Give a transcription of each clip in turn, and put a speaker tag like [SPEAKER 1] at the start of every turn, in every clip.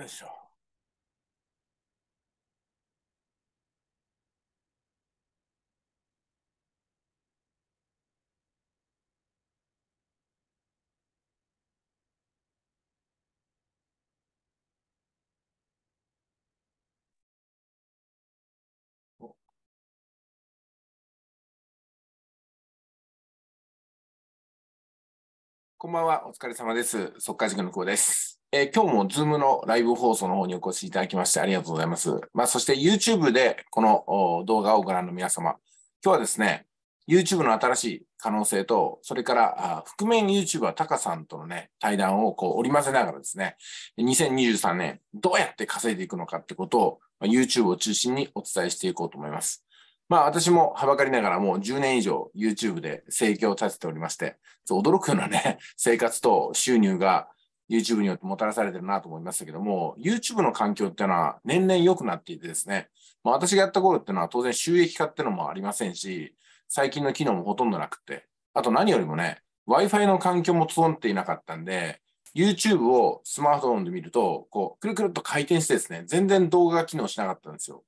[SPEAKER 1] でしょうこんばんは、お疲れ様です。速稼塾の久保です。えー、今日も Zoom のライブ放送の方にお越しいただきましてありがとうございます。まあ、そして YouTube でこの動画をご覧の皆様、今日はですね、YouTube の新しい可能性と、それから、覆面 YouTuber タカさんとのね、対談をこう織り交ぜながらですね、2023年、どうやって稼いでいくのかってことを、YouTube を中心にお伝えしていこうと思います。まあ私もはばかりながらもう10年以上 YouTube で生計を立てておりまして、驚くようなね、生活と収入が YouTube によってもたらされてるなと思いましたけども、YouTube の環境っていうのは年々良くなっていてですね、まあ、私がやった頃っていうのは当然収益化っていうのもありませんし、最近の機能もほとんどなくて、あと何よりもね、Wi-Fi の環境も整っていなかったんで、YouTube をスマートフォンで見ると、こう、くるくるっと回転してですね、全然動画が機能しなかったんですよ。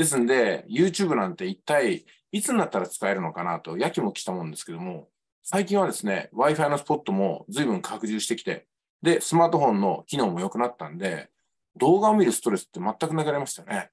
[SPEAKER 1] ですんで、YouTube なんて一体いつになったら使えるのかなと、やきもきしたもんですけども、最近はですね、Wi-Fi のスポットも随分拡充してきて、で、スマートフォンの機能も良くなったんで、動画を見るストレスって全くなくなりましたよね。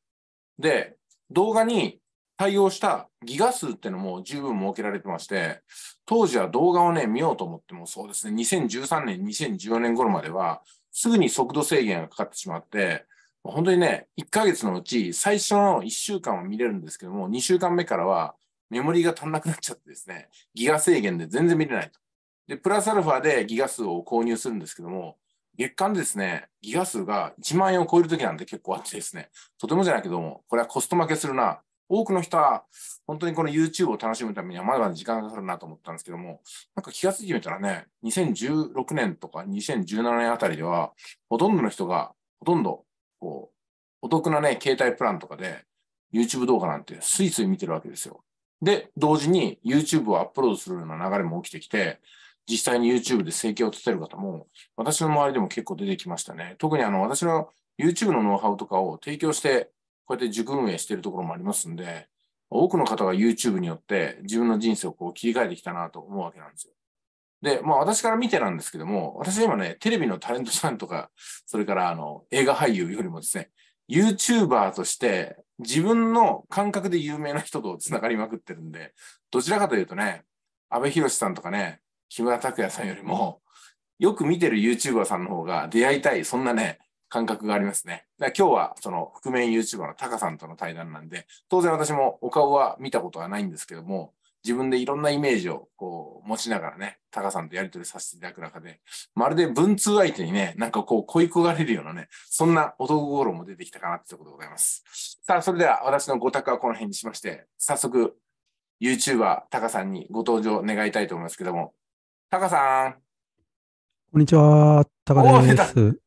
[SPEAKER 1] で、動画に対応したギガ数ってのも十分設けられてまして、当時は動画をね、見ようと思ってもそうですね、2013年、2014年頃までは、すぐに速度制限がかかってしまって、本当にね、1ヶ月のうち、最初の1週間は見れるんですけども、2週間目からはメモリが足んなくなっちゃってですね、ギガ制限で全然見れないと。で、プラスアルファでギガ数を購入するんですけども、月間ですね、ギガ数が1万円を超える時なんて結構あってですね、とてもじゃないけども、これはコスト負けするな。多くの人は、本当にこの YouTube を楽しむためにはまだまだ時間がかかるなと思ったんですけども、なんか気がついてみたらね、2016年とか2017年あたりでは、ほとんどの人が、ほとんどこう、お得なね、携帯プランとかで、YouTube 動画なんてスイスイ見てるわけですよ。で、同時に YouTube をアップロードするような流れも起きてきて、実際に YouTube で生計を立てる方も、私の周りでも結構出てきましたね。特にあの、私の YouTube のノウハウとかを提供して、こうやって塾運営しているところもありますんで、多くの方が YouTube によって自分の人生をこう切り替えてきたなと思うわけなんですよ。で、まあ私から見てなんですけども、私今ね、テレビのタレントさんとか、それからあの映画俳優よりもですね、YouTuber として自分の感覚で有名な人と繋がりまくってるんで、どちらかというとね、阿部寛さんとかね、木村拓哉さんよりも、よく見てる YouTuber さんの方が出会いたい、そんなね、感覚がありますね。今日はその覆面 YouTuber のタカさんとの対談なんで、当然私もお顔は見たことはないんですけども、自分でいろんなイメージをこう持ちながらね、タカさんとやり取りさせていただく中で、まるで文通相手にね、なんかこう恋焦がれるようなね、そんな男心も出てきたかなってことでございます。さあ、それでは私のご託はこの辺にしまして、早速、YouTuber タカさんにご登場願いたいと思いますけども、タカさん。
[SPEAKER 2] こんにちは、タカです。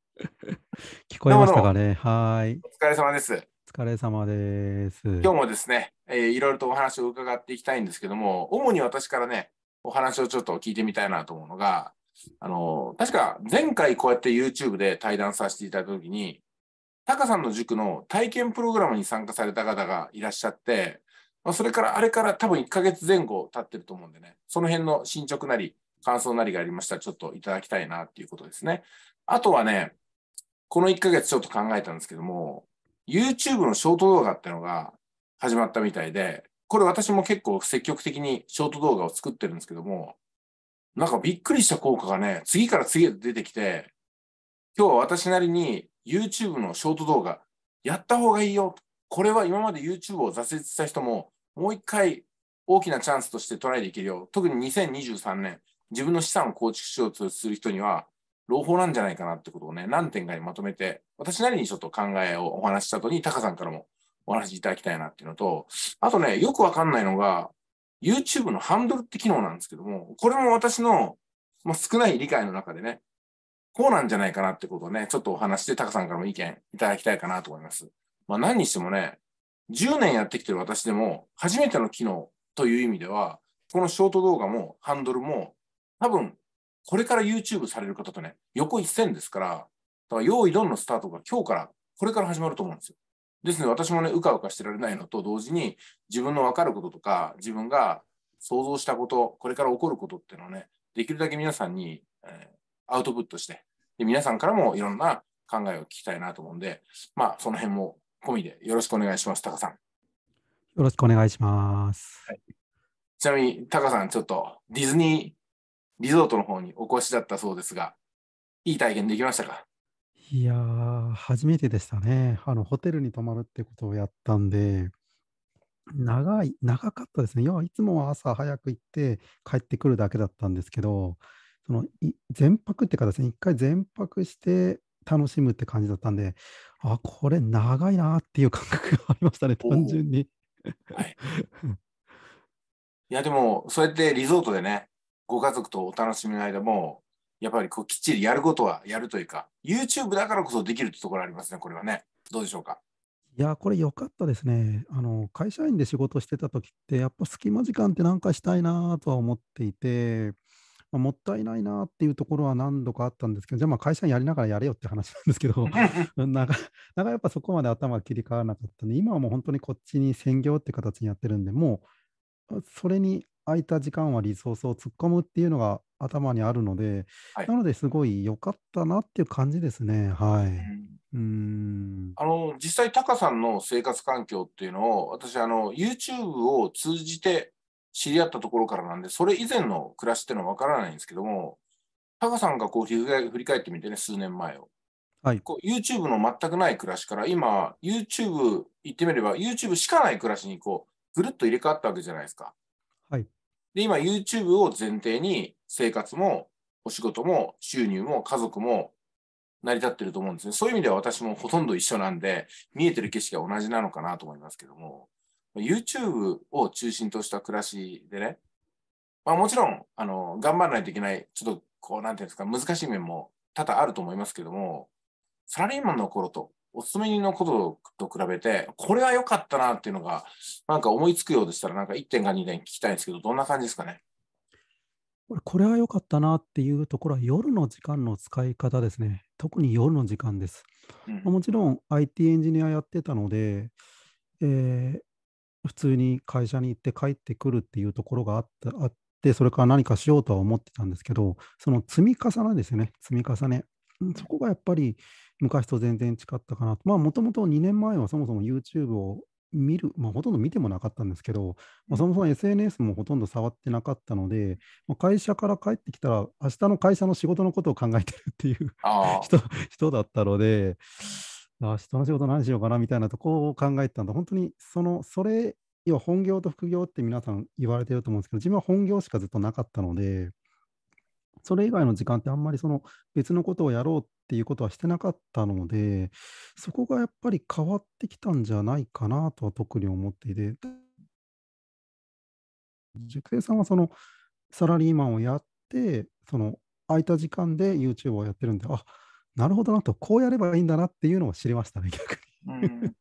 [SPEAKER 1] 聞こえましたかねはい。お疲れ様です。お
[SPEAKER 2] 疲れ様です。今日もで
[SPEAKER 1] すね、えー、いろいろとお話を伺っていきたいんですけども、主に私からね、お話をちょっと聞いてみたいなと思うのが、あの、確か前回こうやって YouTube で対談させていただいたときに、タカさんの塾の体験プログラムに参加された方がいらっしゃって、まあ、それからあれから多分1ヶ月前後経ってると思うんでね、その辺の進捗なり、感想なりがありましたら、ちょっといただきたいなっていうことですね。あとはね、この1ヶ月ちょっと考えたんですけども、YouTube のショート動画ってのが始まったみたいで、これ私も結構積極的にショート動画を作ってるんですけども、なんかびっくりした効果がね、次から次へと出てきて、今日は私なりに YouTube のショート動画、やった方がいいよ。これは今まで YouTube を挫折した人も、もう一回大きなチャンスとして捉えてできるよ。特に2023年、自分の資産を構築しようとする人には、朗報なんじゃないかなってことをね、何点かにまとめて、私なりにちょっと考えをお話した後に、タカさんからもお話しいただきたいなっていうのと、あとね、よくわかんないのが、YouTube のハンドルって機能なんですけども、これも私の、まあ、少ない理解の中でね、こうなんじゃないかなってことをね、ちょっとお話しでタカさんからも意見いただきたいかなと思います。まあ何にしてもね、10年やってきてる私でも、初めての機能という意味では、このショート動画もハンドルも、多分、これから YouTube される方とね、横一線ですから、だから用意どんのスタートが今日から、これから始まると思うんですよ。ですので、私もね、うかうかしてられないのと同時に、自分の分かることとか、自分が想像したこと、これから起こることっていうのをね、できるだけ皆さんに、えー、アウトプットしてで、皆さんからもいろんな考えを聞きたいなと思うんで、まあ、その辺も込みでよろしくお願いします、タカさん。よ
[SPEAKER 2] ろしくお願いしま
[SPEAKER 1] す。はい、ちなみに、タカさん、ちょっとディズニーリゾートの方にお越しだったそうですが、いい体験できましたか
[SPEAKER 2] いやー、初めてでしたね。あの、ホテルに泊まるってことをやったんで、長い、長かったですね。要はいつもは朝早く行って帰ってくるだけだったんですけど、そのい全泊ってかですね、一回全泊して楽しむって感じだったんで、あ、これ長いなっていう感覚がありましたね、単純に。はい、
[SPEAKER 1] いや、でも、そうやってリゾートでね、ご家族とお楽しみの間も、やっぱりこうきっちりやることはやるというか、YouTube だからこそできるってところありますね、これはね。どうでしょうか。
[SPEAKER 2] いや、これ良かったですね。あの会社員で仕事してた時って、やっぱ隙間時間ってなんかしたいなとは思っていて、まあ、もったいないなっていうところは何度かあったんですけど、じゃあまあ会社員やりながらやれよって話なんですけど、なかなかやっぱそこまで頭切り替わらなかったんで、今はもう本当にこっちに専業って形にやってるんで、もうそれに空いた時間はリソースを突っ込むっていうのが頭にあるので、はい、なのですごい良かったなっていう感じですね。はい、うん
[SPEAKER 1] あの実際、タカさんの生活環境っていうのを、私あの、YouTube を通じて知り合ったところからなんで、それ以前の暮らしっていうのは分からないんですけども、タカさんがこう振り返ってみてね、数年前を。はい、こう YouTube の全くない暮らしから、今、YouTube 行ってみれば、YouTube しかない暮らしにこうぐるっと入れ替わったわけじゃないですか。で、今 YouTube を前提に生活もお仕事も収入も家族も成り立ってると思うんですね。そういう意味では私もほとんど一緒なんで、見えてる景色が同じなのかなと思いますけども、YouTube を中心とした暮らしでね、まあ、もちろん、あの、頑張らないといけない、ちょっとこう、なんていうんですか、難しい面も多々あると思いますけども、サラリーマンの頃とお勤め人のことと比べて、これは良かったなっていうのが、なんか思いつくようでしたら、なんか1.5、2点聞きたいんですけど、どんな感じですかね。
[SPEAKER 2] これは良かったなっていうところは、夜の時間の使い方ですね。特に夜の時間です。うん、もちろん IT エンジニアやってたので、えー、普通に会社に行って帰ってくるっていうところがあったあって、それから何かしようとは思ってたんですけど、その積み重ねですよね、積み重ね。そこがやっぱり昔と全然違ったかなと。まあ、もともと2年前はそもそも YouTube を見る、まあ、ほとんど見てもなかったんですけど、まあ、そもそも SNS もほとんど触ってなかったので、まあ、会社から帰ってきたら、明日の会社の仕事のことを考えてるっていう 人人だったので、明日の仕事何しようかなみたいなとこを考えてたんで、本当にその、それ、要は本業と副業って皆さん言われてると思うんですけど、自分は本業しかずっとなかったので、それ以外の時間ってあんまりその別のことをやろうっていうことはしてなかったので、そこがやっぱり変わってきたんじゃないかなとは特に思っていて、塾生さんはそのサラリーマンをやって、その空いた時間で YouTube をやってるんで、あなるほどなと、こうやればいいんだなっていうのを知りました
[SPEAKER 1] ね、逆に。うん、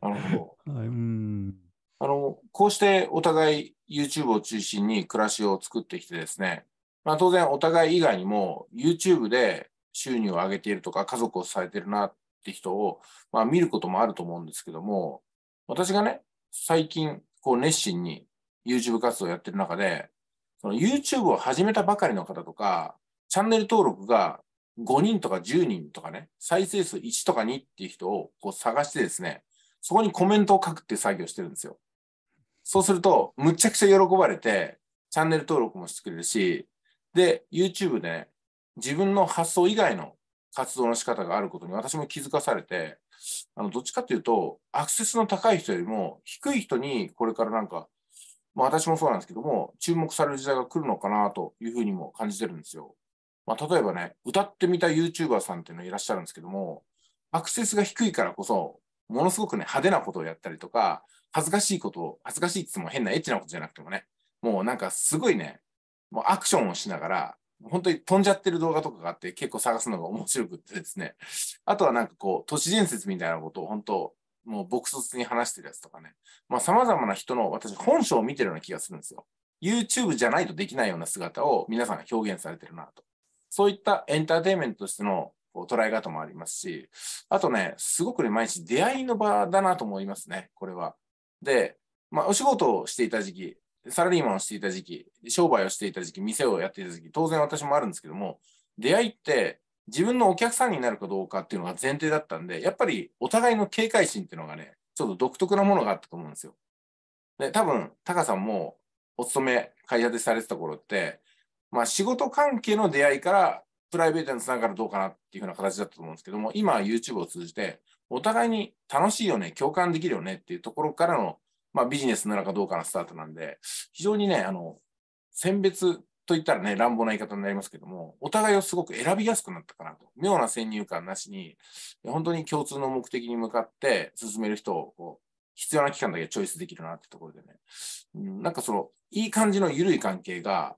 [SPEAKER 1] なるほど。はい、うんあのこうしてお互い YouTube を中心に暮らしを作ってきてですね、まあ、当然お互い以外にも YouTube で収入を上げているとか家族を支えているなって人を、まあ、見ることもあると思うんですけども私がね最近こう熱心に YouTube 活動をやってる中でその YouTube を始めたばかりの方とかチャンネル登録が5人とか10人とかね再生数1とか2っていう人をこう探してですねそこにコメントを書くっていう作業してるんですよそうするとむちゃくちゃ喜ばれてチャンネル登録もしてくれるしで、YouTube で自分の発想以外の活動の仕方があることに私も気づかされて、あのどっちかっていうと、アクセスの高い人よりも低い人にこれからなんか、まあ、私もそうなんですけども、注目される時代が来るのかなというふうにも感じてるんですよ。まあ、例えばね、歌ってみた YouTuber さんっていうのいらっしゃるんですけども、アクセスが低いからこそ、ものすごくね、派手なことをやったりとか、恥ずかしいことを、恥ずかしいって言っても変なエッチなことじゃなくてもね、もうなんかすごいね、もうアクションをしながら、本当に飛んじゃってる動画とかがあって結構探すのが面白くってですね。あとはなんかこう、都市伝説みたいなことを本当、もう僕卒に話してるやつとかね。まあ様々な人の私本性を見てるような気がするんですよ。YouTube じゃないとできないような姿を皆さんが表現されてるなと。そういったエンターテインメントとしての捉え方もありますし、あとね、すごくね、毎日出会いの場だなと思いますね、これは。で、まあ、お仕事をしていた時期、サラリーマンをしていた時期、商売をしていた時期、店をやっていた時期、当然私もあるんですけども、出会いって自分のお客さんになるかどうかっていうのが前提だったんで、やっぱりお互いの警戒心っていうのがね、ちょっと独特なものがあったと思うんですよ。で、多分、タカさんもお勤め、会社でされてた頃って、まあ仕事関係の出会いからプライベートにつながるどうかなっていうふうな形だったと思うんですけども、今は YouTube を通じて、お互いに楽しいよね、共感できるよねっていうところからのまあ、ビジネスなのかどうかのスタートなんで、非常にね、あの、選別といったらね、乱暴な言い方になりますけども、お互いをすごく選びやすくなったかなと。妙な先入観なしに、本当に共通の目的に向かって進める人をこう、必要な期間だけチョイスできるなってところでね、うん、なんかその、いい感じの緩い関係が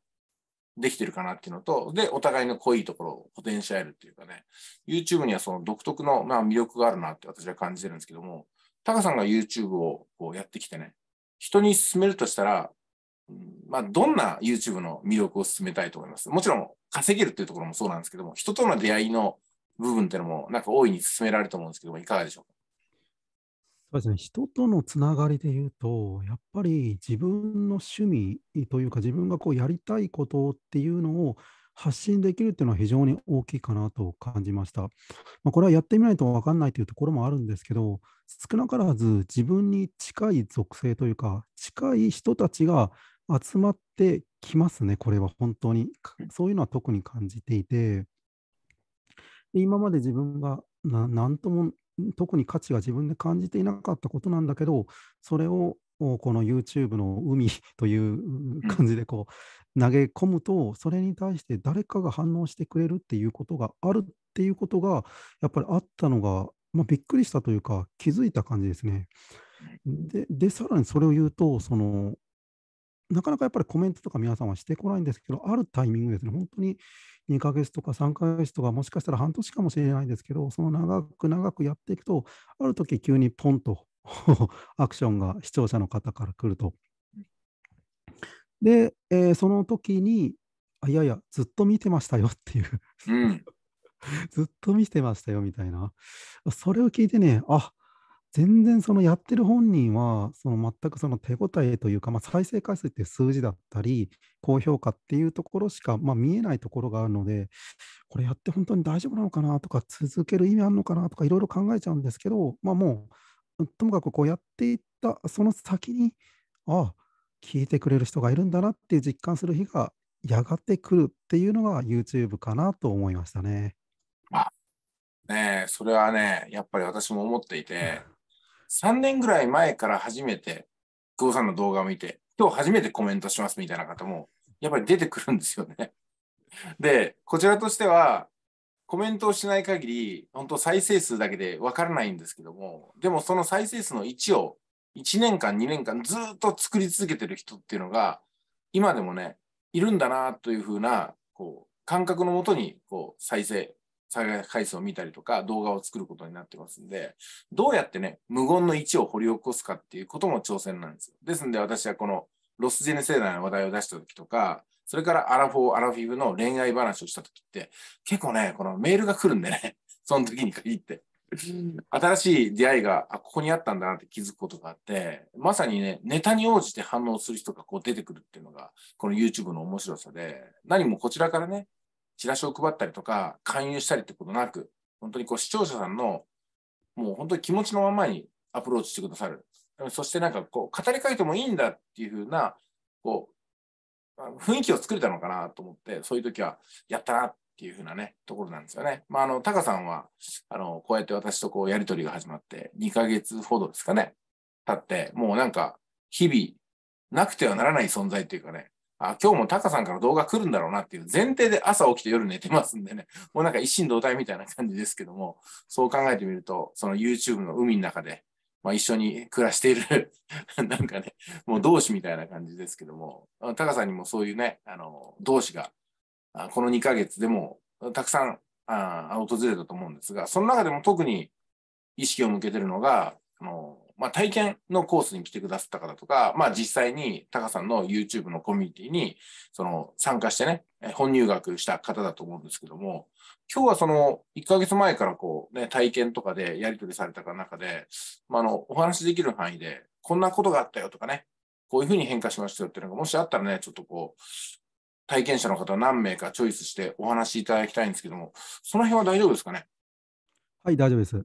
[SPEAKER 1] できてるかなっていうのと、で、お互いの濃いところをポテンシャルっていうかね、YouTube にはその独特の、まあ、魅力があるなって私は感じてるんですけども、タカさんが YouTube をこうやってきてね、人に勧めるとしたら、まあ、どんな YouTube の魅力を進めたいと思いますもちろん稼げるっていうところもそうなんですけども、人との出会いの部分っていうのも、なんか大いに進められると思うんですけども、いかがでしょうか
[SPEAKER 2] そうですね、人とのつながりでいうと、やっぱり自分の趣味というか、自分がこうやりたいことっていうのを、発信できるっていうのは非常に大きいかなと感じました。まあ、これはやってみないと分かんないというところもあるんですけど、少なからず自分に近い属性というか、近い人たちが集まってきますね、これは本当に。そういうのは特に感じていて、今まで自分が何とも特に価値が自分で感じていなかったことなんだけど、それををこの YouTube の海という感じでこう投げ込むとそれに対して誰かが反応してくれるっていうことがあるっていうことがやっぱりあったのが、まあ、びっくりしたというか気づいた感じですね。ででさらにそれを言うとそのなかなかやっぱりコメントとか皆さんはしてこないんですけど、あるタイミングですね、本当に2ヶ月とか3ヶ月とか、もしかしたら半年かもしれないですけど、その長く長くやっていくと、ある時急にポンと アクションが視聴者の方から来ると。で、えー、その時にあ、いやいや、ずっと見てましたよっていううん、ずっと見てましたよみたいな、それを聞いてね、あ全然そのやってる本人は、その全くその手応えというか、まあ、再生回数っていう数字だったり、高評価っていうところしか、まあ、見えないところがあるので、これやって本当に大丈夫なのかなとか、続ける意味あるのかなとか、いろいろ考えちゃうんですけど、まあ、もう、ともかくこうやっていったその先にああ聞いてくれる人がいるんだなっていう実感する日がやがてくるっていうのが YouTube かなと思いましたね。まあ、
[SPEAKER 1] ねそれはねやっぱり私も思っていて、3年ぐらい前から初めて久保さんの動画を見て今日初めてコメントしますみたいな方もやっぱり出てくるんですよね。でこちらとしてはコメントをしない限り、本当再生数だけでわからないんですけども、でもその再生数の1を1年間、2年間ずっと作り続けてる人っていうのが、今でもね、いるんだなというふうな、こう、感覚のもとに、こう、再生、再生回数を見たりとか、動画を作ることになってますんで、どうやってね、無言の1を掘り起こすかっていうことも挑戦なんですよ。ですんで私はこのロスジェネ世代の話題を出した時とか、それからアラフォー、アラフィフの恋愛話をした時って、結構ね、このメールが来るんでね、その時に限って。新しい出会いが、あ、ここにあったんだなって気づくことがあって、まさにね、ネタに応じて反応する人がこう出てくるっていうのが、この YouTube の面白さで、何もこちらからね、チラシを配ったりとか、勧誘したりってことなく、本当にこう視聴者さんの、もう本当に気持ちのままにアプローチしてくださる。そしてなんかこう、語りかけてもいいんだっていうふうな、こう、雰囲気を作れたのかなと思って、そういう時は、やったなっていうふうなね、ところなんですよね。まあ、あの、タカさんは、あの、こうやって私とこう、やりとりが始まって、2ヶ月ほどですかね、経って、もうなんか、日々、なくてはならない存在っていうかね、あ、今日もタカさんから動画来るんだろうなっていう前提で朝起きて夜寝てますんでね、もうなんか一心同体みたいな感じですけども、そう考えてみると、その YouTube の海の中でまあ、一緒に暮らしている なんかね、もう同志みたいな感じですけども、タカさんにもそういうね、あの、同志が、この2ヶ月でもたくさんあ訪れたと思うんですが、その中でも特に意識を向けてるのが、あの、まあ、体験のコースに来てくださった方とか、まあ、実際にタカさんの YouTube のコミュニティにその参加してね、本入学した方だと思うんですけども、今日はその1ヶ月前からこう、ね、体験とかでやり取りされた中で、まあ、のお話できる範囲で、こんなことがあったよとかね、こういうふうに変化しましたよっていうのが、もしあったらね、ちょっとこう、体験者の方何名かチョイスしてお話しいただきたいんですけども、その辺は大丈夫ですかねはい、大丈夫です。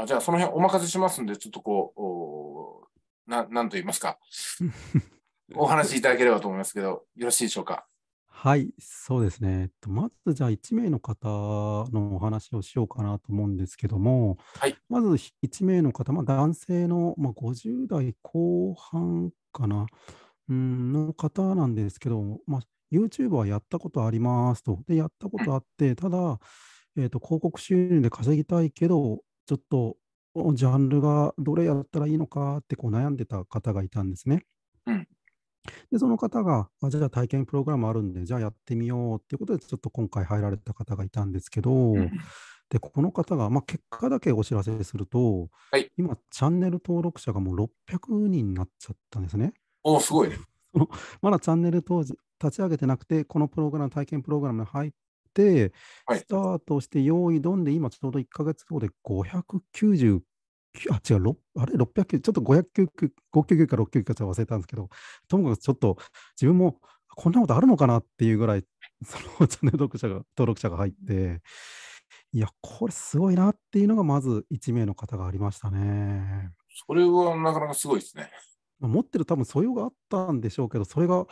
[SPEAKER 1] あじゃあ、その辺お任せしますんで、ちょっとこう、ななんと言いますか、お話しいただければと思いますけど、よろしいでしょうか。
[SPEAKER 2] はい、そうですね。まず、じゃあ、1名の方のお話をしようかなと思うんですけども、はい、まず1名の方、まあ、男性の、まあ、50代後半かな、うんの方なんですけど、まあ、YouTube はやったことありますと。で、やったことあって、ただ、えーと広告収入で稼ぎたいけど、ちょっとジャンルがどれやったらいいのかってこう悩んでた方がいたんですね。うん、でその方があ、じゃあ体験プログラムあるんで、じゃあやってみようっていうことで、ちょっと今回入られた方がいたんですけど、うん、でこの方が、まあ、結果だけお知らせすると、はい、今、チャンネル登録者がもう600人になっちゃったんですね。おすごい。まだチャンネル当時立ち上げてなくて、このプログラム、体験プログラムに入っ、はい、スタートして用意どんで、今ちょうど1か月後で599、あ、違う、あれ、600ちょっと599か699かちょっと忘れたんですけど、ともかくちょっと自分もこんなことあるのかなっていうぐらい、そのチャンネル読者が登録者が入って、いや、これすごいなっていうのが、まず1名の方がありましたね。
[SPEAKER 1] それはなかなかすごいですね。
[SPEAKER 2] 持ってる多分素養があったんでしょうけど、それが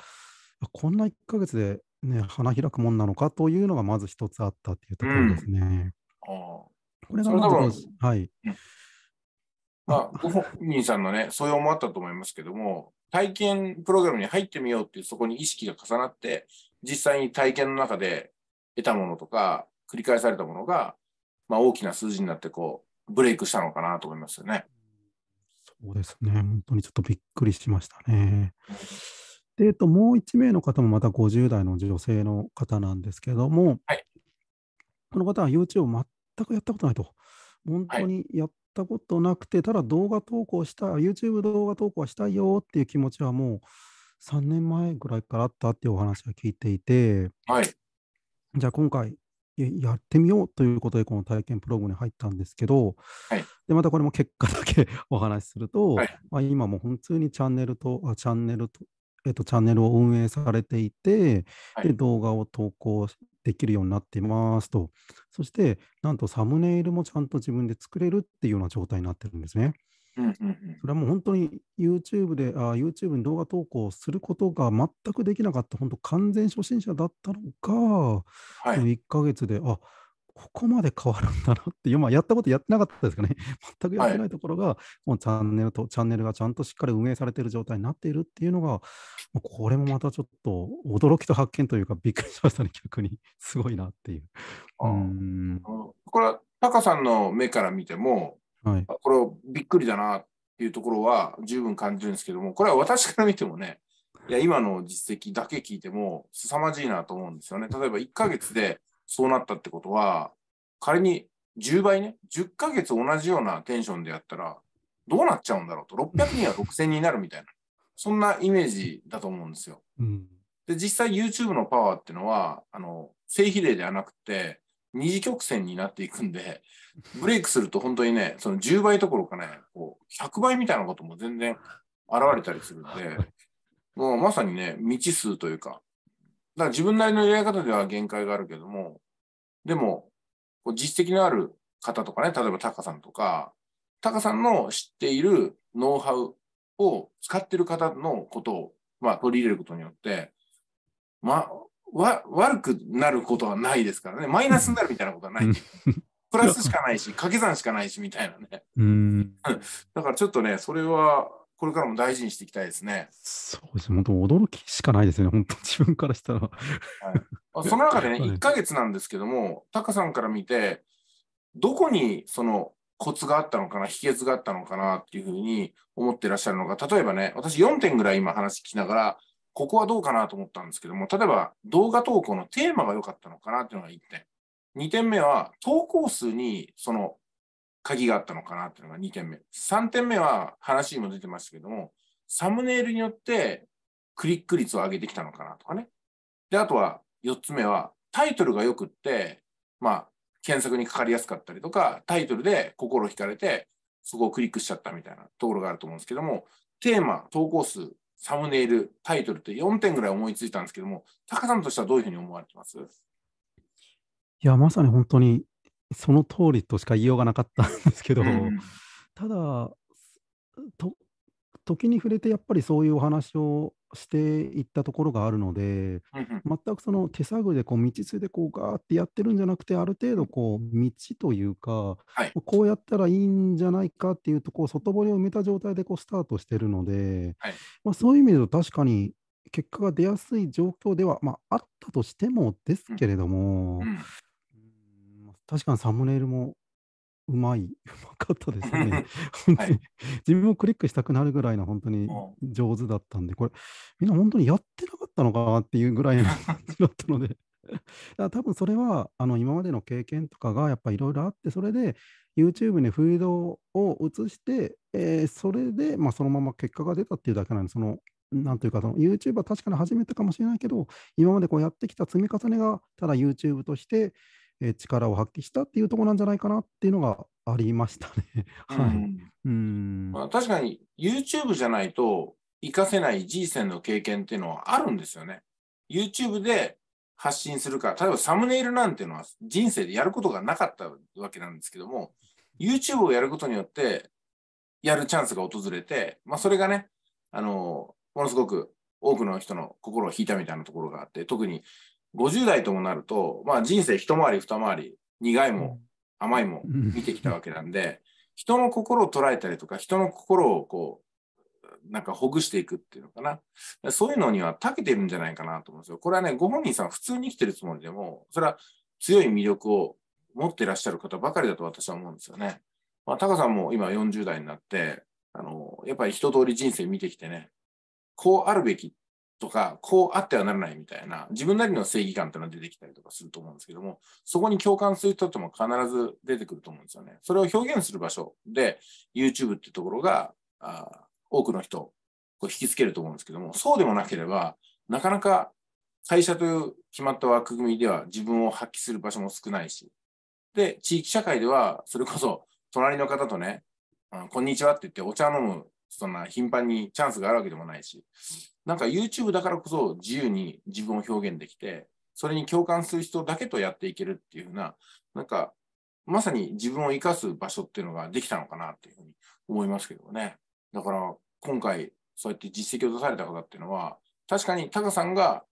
[SPEAKER 2] こんな1か月でね、花開くもんなのかというのがまず一つあったっていうところですね。うん、
[SPEAKER 1] これがまずはい。まあ、ご本人さんのね、そういう思いあったと思いますけども、体験プログラムに入ってみようっていう、そこに意識が重なって、実際に体験の中で得たものとか、繰り返されたものが、まあ、大きな数字になって、こう、ブレイクしたのかなと思いますよね。
[SPEAKER 2] そうですね。本当にちょっとびっくりしましたね。で、えっと、もう1名の方もまた50代の女性の方なんですけども、はい、この方は YouTube を全くやったことないと、本当にやったことなくて、はい、ただ動画投稿した YouTube 動画投稿はしたいよっていう気持ちはもう3年前ぐらいからあったっていうお話は聞いていて、はい、じゃあ今回、やってみようということで、この体験プログに入ったんですけど、はい、でまたこれも結果だけお話しすると、はい、まあ、今もう当にチャンネルと、あチャンネルとえっと、チャンネルを運営されていて、はい、で動画を投稿できるようになっていますと、そしてなんとサムネイルもちゃんと自分で作れるっていうような状態になってるんですね。うんうんうん、それはもう本当に YouTube で、あ YouTube に動画投稿することが全くできなかった、本当完全初心者だったのが、はい、1ヶ月で、あここまで変わるんだなって、今やったことやってなかったですかね、全くやってないところが、はい、チャンネルとチャンネルがちゃんとしっかり運営されている状態になっているっていうのが、これもまたちょっと驚きと発見というか、びっくりしましたね、逆に、すごいなっていう。うんこ
[SPEAKER 1] れはタカさんの目から見ても、はい、これをびっくりだなっていうところは十分感じるんですけども、これは私から見てもね、いや今の実績だけ聞いても凄まじいなと思うんですよね。例えば1ヶ月でそうなったってことは、仮に10倍ね、10ヶ月同じようなテンションでやったら、どうなっちゃうんだろうと、600人は6000人になるみたいな、そんなイメージだと思うんですよ。うん、で、実際 YouTube のパワーっていうのは、あの、正比例ではなくて、二次曲線になっていくんで、ブレイクすると本当にね、その10倍どころかね、こう100倍みたいなことも全然現れたりするんで、もうまさにね、未知数というか、だから自分なりのやり方では限界があるけども、でも、実績のある方とかね、例えばタカさんとか、タカさんの知っているノウハウを使ってる方のことを、まあ、取り入れることによって、まあ、悪くなることはないですからね、マイナスになるみたいなことはない。プラスしかないし、掛け算しかないし、みたいなね。だからちょっとね、それはこれからも大事にしていきたいですね。そうです
[SPEAKER 2] 本当、驚きしかないですね、本当、自分からしたら。は
[SPEAKER 1] い、その中でね、1か月なんですけども、タカさんから見て、どこにそのコツがあったのかな、秘訣があったのかなっていうふうに思ってらっしゃるのが、例えばね、私4点ぐらい今話聞きながら、ここはどうかなと思ったんですけども、例えば動画投稿のテーマが良かったのかなっていうのが1点。2点目は、投稿数にその鍵があったのかなっていうのが2点目。3点目は話にも出てましたけども、サムネイルによってクリック率を上げてきたのかなとかね。で、あとは4つ目はタイトルがよくって、まあ、検索にかかりやすかったりとか、タイトルで心惹かれて、そこをクリックしちゃったみたいなところがあると思うんですけども、テーマ、投稿数、サムネイル、タイトルって4点ぐらい思いついたんですけども、タカさんとしてはどういうふうに思われてますい
[SPEAKER 2] や、まさに本当にその通りとしか言いようがなかったんですけど、うん、ただ時に触れてやっぱりそういうお話をしていったところがあるので、全くその手探りでこう道筋でこうガーってやってるんじゃなくてある程度こう道というか、はい、こうやったらいいんじゃないかっていうとこう外堀を埋めた状態でこうスタートしてるので、はい、まそういう意味で確かに結果が出やすい状況では、まああ、ったとしてもですけれども、うんうん確かにサムネイルもうまい、うまかったですね。自分もクリックしたくなるぐらいの本当に上手だったんで、これ、みんな本当にやってなかったのかなっていうぐらいの 感じだったので、だ多分それはあの今までの経験とかがやっぱりいろいろあって、それで YouTube にフィードを移して、えー、それで、まあ、そのまま結果が出たっていうだけなんで、そのなんというか、YouTube は確かに始めたかもしれないけど、今までこうやってきた積み重ねが、ただ YouTube として、え力を発揮したっていうところなんじゃないかなっていうのがありましたね。は
[SPEAKER 1] い。うん。ま確かに YouTube じゃないと活かせない人生の経験っていうのはあるんですよね。YouTube で発信するか、例えばサムネイルなんていうのは人生でやることがなかったわけなんですけども、YouTube をやることによってやるチャンスが訪れて、まあ、それがね、あの、ものすごく多くの人の心を引いたみたいなところがあって、特に50代ともなると、まあ、人生一回り二回り苦いも甘いも見てきたわけなんで、人の心を捉えたりとか人の心をこうなんかほぐしていくっていうのかなそういうのには長けてるんじゃないかなと思うんですよ。これはねご本人さん普通に生きてるつもりでもそれは強い魅力を持っていらっしゃる方ばかりだと私は思うんですよね。まあ、タカさんも今40代になってあのやっぱり一通り人生見てきてねこうあるべきっとか、こうあってはならないみたいな、自分なりの正義感っていうのが出てきたりとかすると思うんですけども、そこに共感する人っても必ず出てくると思うんですよね。それを表現する場所で、YouTube ってところが、あ多くの人を引きつけると思うんですけども、そうでもなければ、なかなか会社という決まった枠組みでは自分を発揮する場所も少ないし、で、地域社会では、それこそ、隣の方とね、こんにちはって言ってお茶飲むそんな頻繁にチャンスがあるわけでもないし、なんか YouTube だからこそ自由に自分を表現できて、それに共感する人だけとやっていけるっていうふうな、なんか、まさに自分を生かす場所っていうのができたのかなっていうふうに思いますけどね。だから、今回、そうやって実績を出された方っていうのは、確かにタカさんが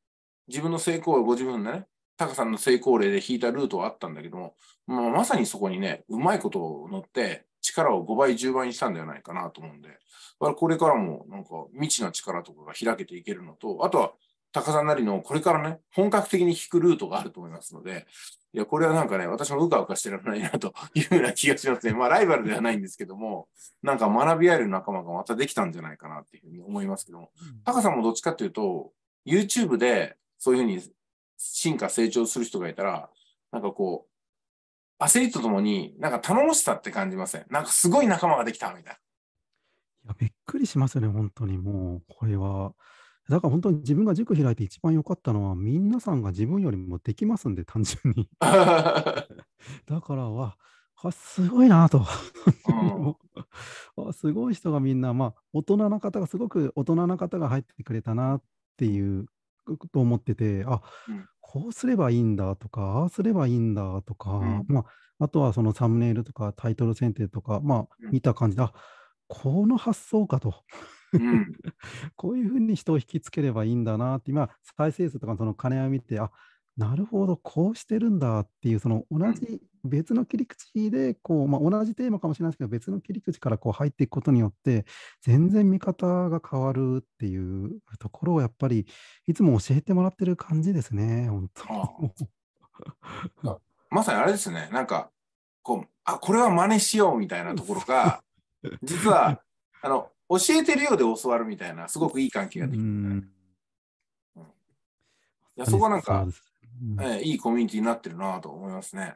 [SPEAKER 1] 自分の成功をご自分でね、タカさんの成功例で引いたルートはあったんだけども、まあ、まさにそこにね、うまいことを乗って、力を5倍、10倍にしたんではないかなと思うんで、これからもなんか未知な力とかが開けていけるのと、あとは高さなりのこれからね、本格的に引くルートがあると思いますので、いや、これはなんかね、私もうかうかしてられないなというような気がしますね。まあ、ライバルではないんですけども、なんか学び合える仲間がまたできたんじゃないかなっていうふうに思いますけども、高さもどっちかっていうと、YouTube でそういうふうに進化、成長する人がいたら、なんかこう、アスリートともに、なんか頼もしさって感じません。なんかすごい仲間ができたみたいな。い
[SPEAKER 2] や、びっくりしますよね、本当にもう、これは。だから本当に自分が塾開いて一番良かったのは、皆さんが自分よりもできますんで、単純に。
[SPEAKER 1] だ
[SPEAKER 2] からは、あすごいなと、うん すごい人がみんな、まあ、大人な方が、すごく大人な方が入ってくれたなっていうと思ってて、あ、うん、こうすればいいんだとか、ああすればいいんだとか、うん、まあ、あとはそのサムネイルとかタイトル選定とか、まあ、見た感じで、うん、この発想かと。うん、こういうふうに人を引きつければいいんだなって、今、再生数とかその金を見て、あなるほど、こうしてるんだっていう、その同じ別の切り口でこう、まあ、同じテーマかもしれないですけど、別の切り口からこう入っていくことによって、全然見方が変わるっていうところをやっぱり、いつも教えてもらってる感じですね、本
[SPEAKER 1] 当まさにあれですね、なんか、こう、あ、これは真似しようみたいなところが、実は、あの、教えてるようで教わるみたいな、すごくいい関係ができる、いや、そこはなんか、えー、いいコミュニティになってるなと思いますね。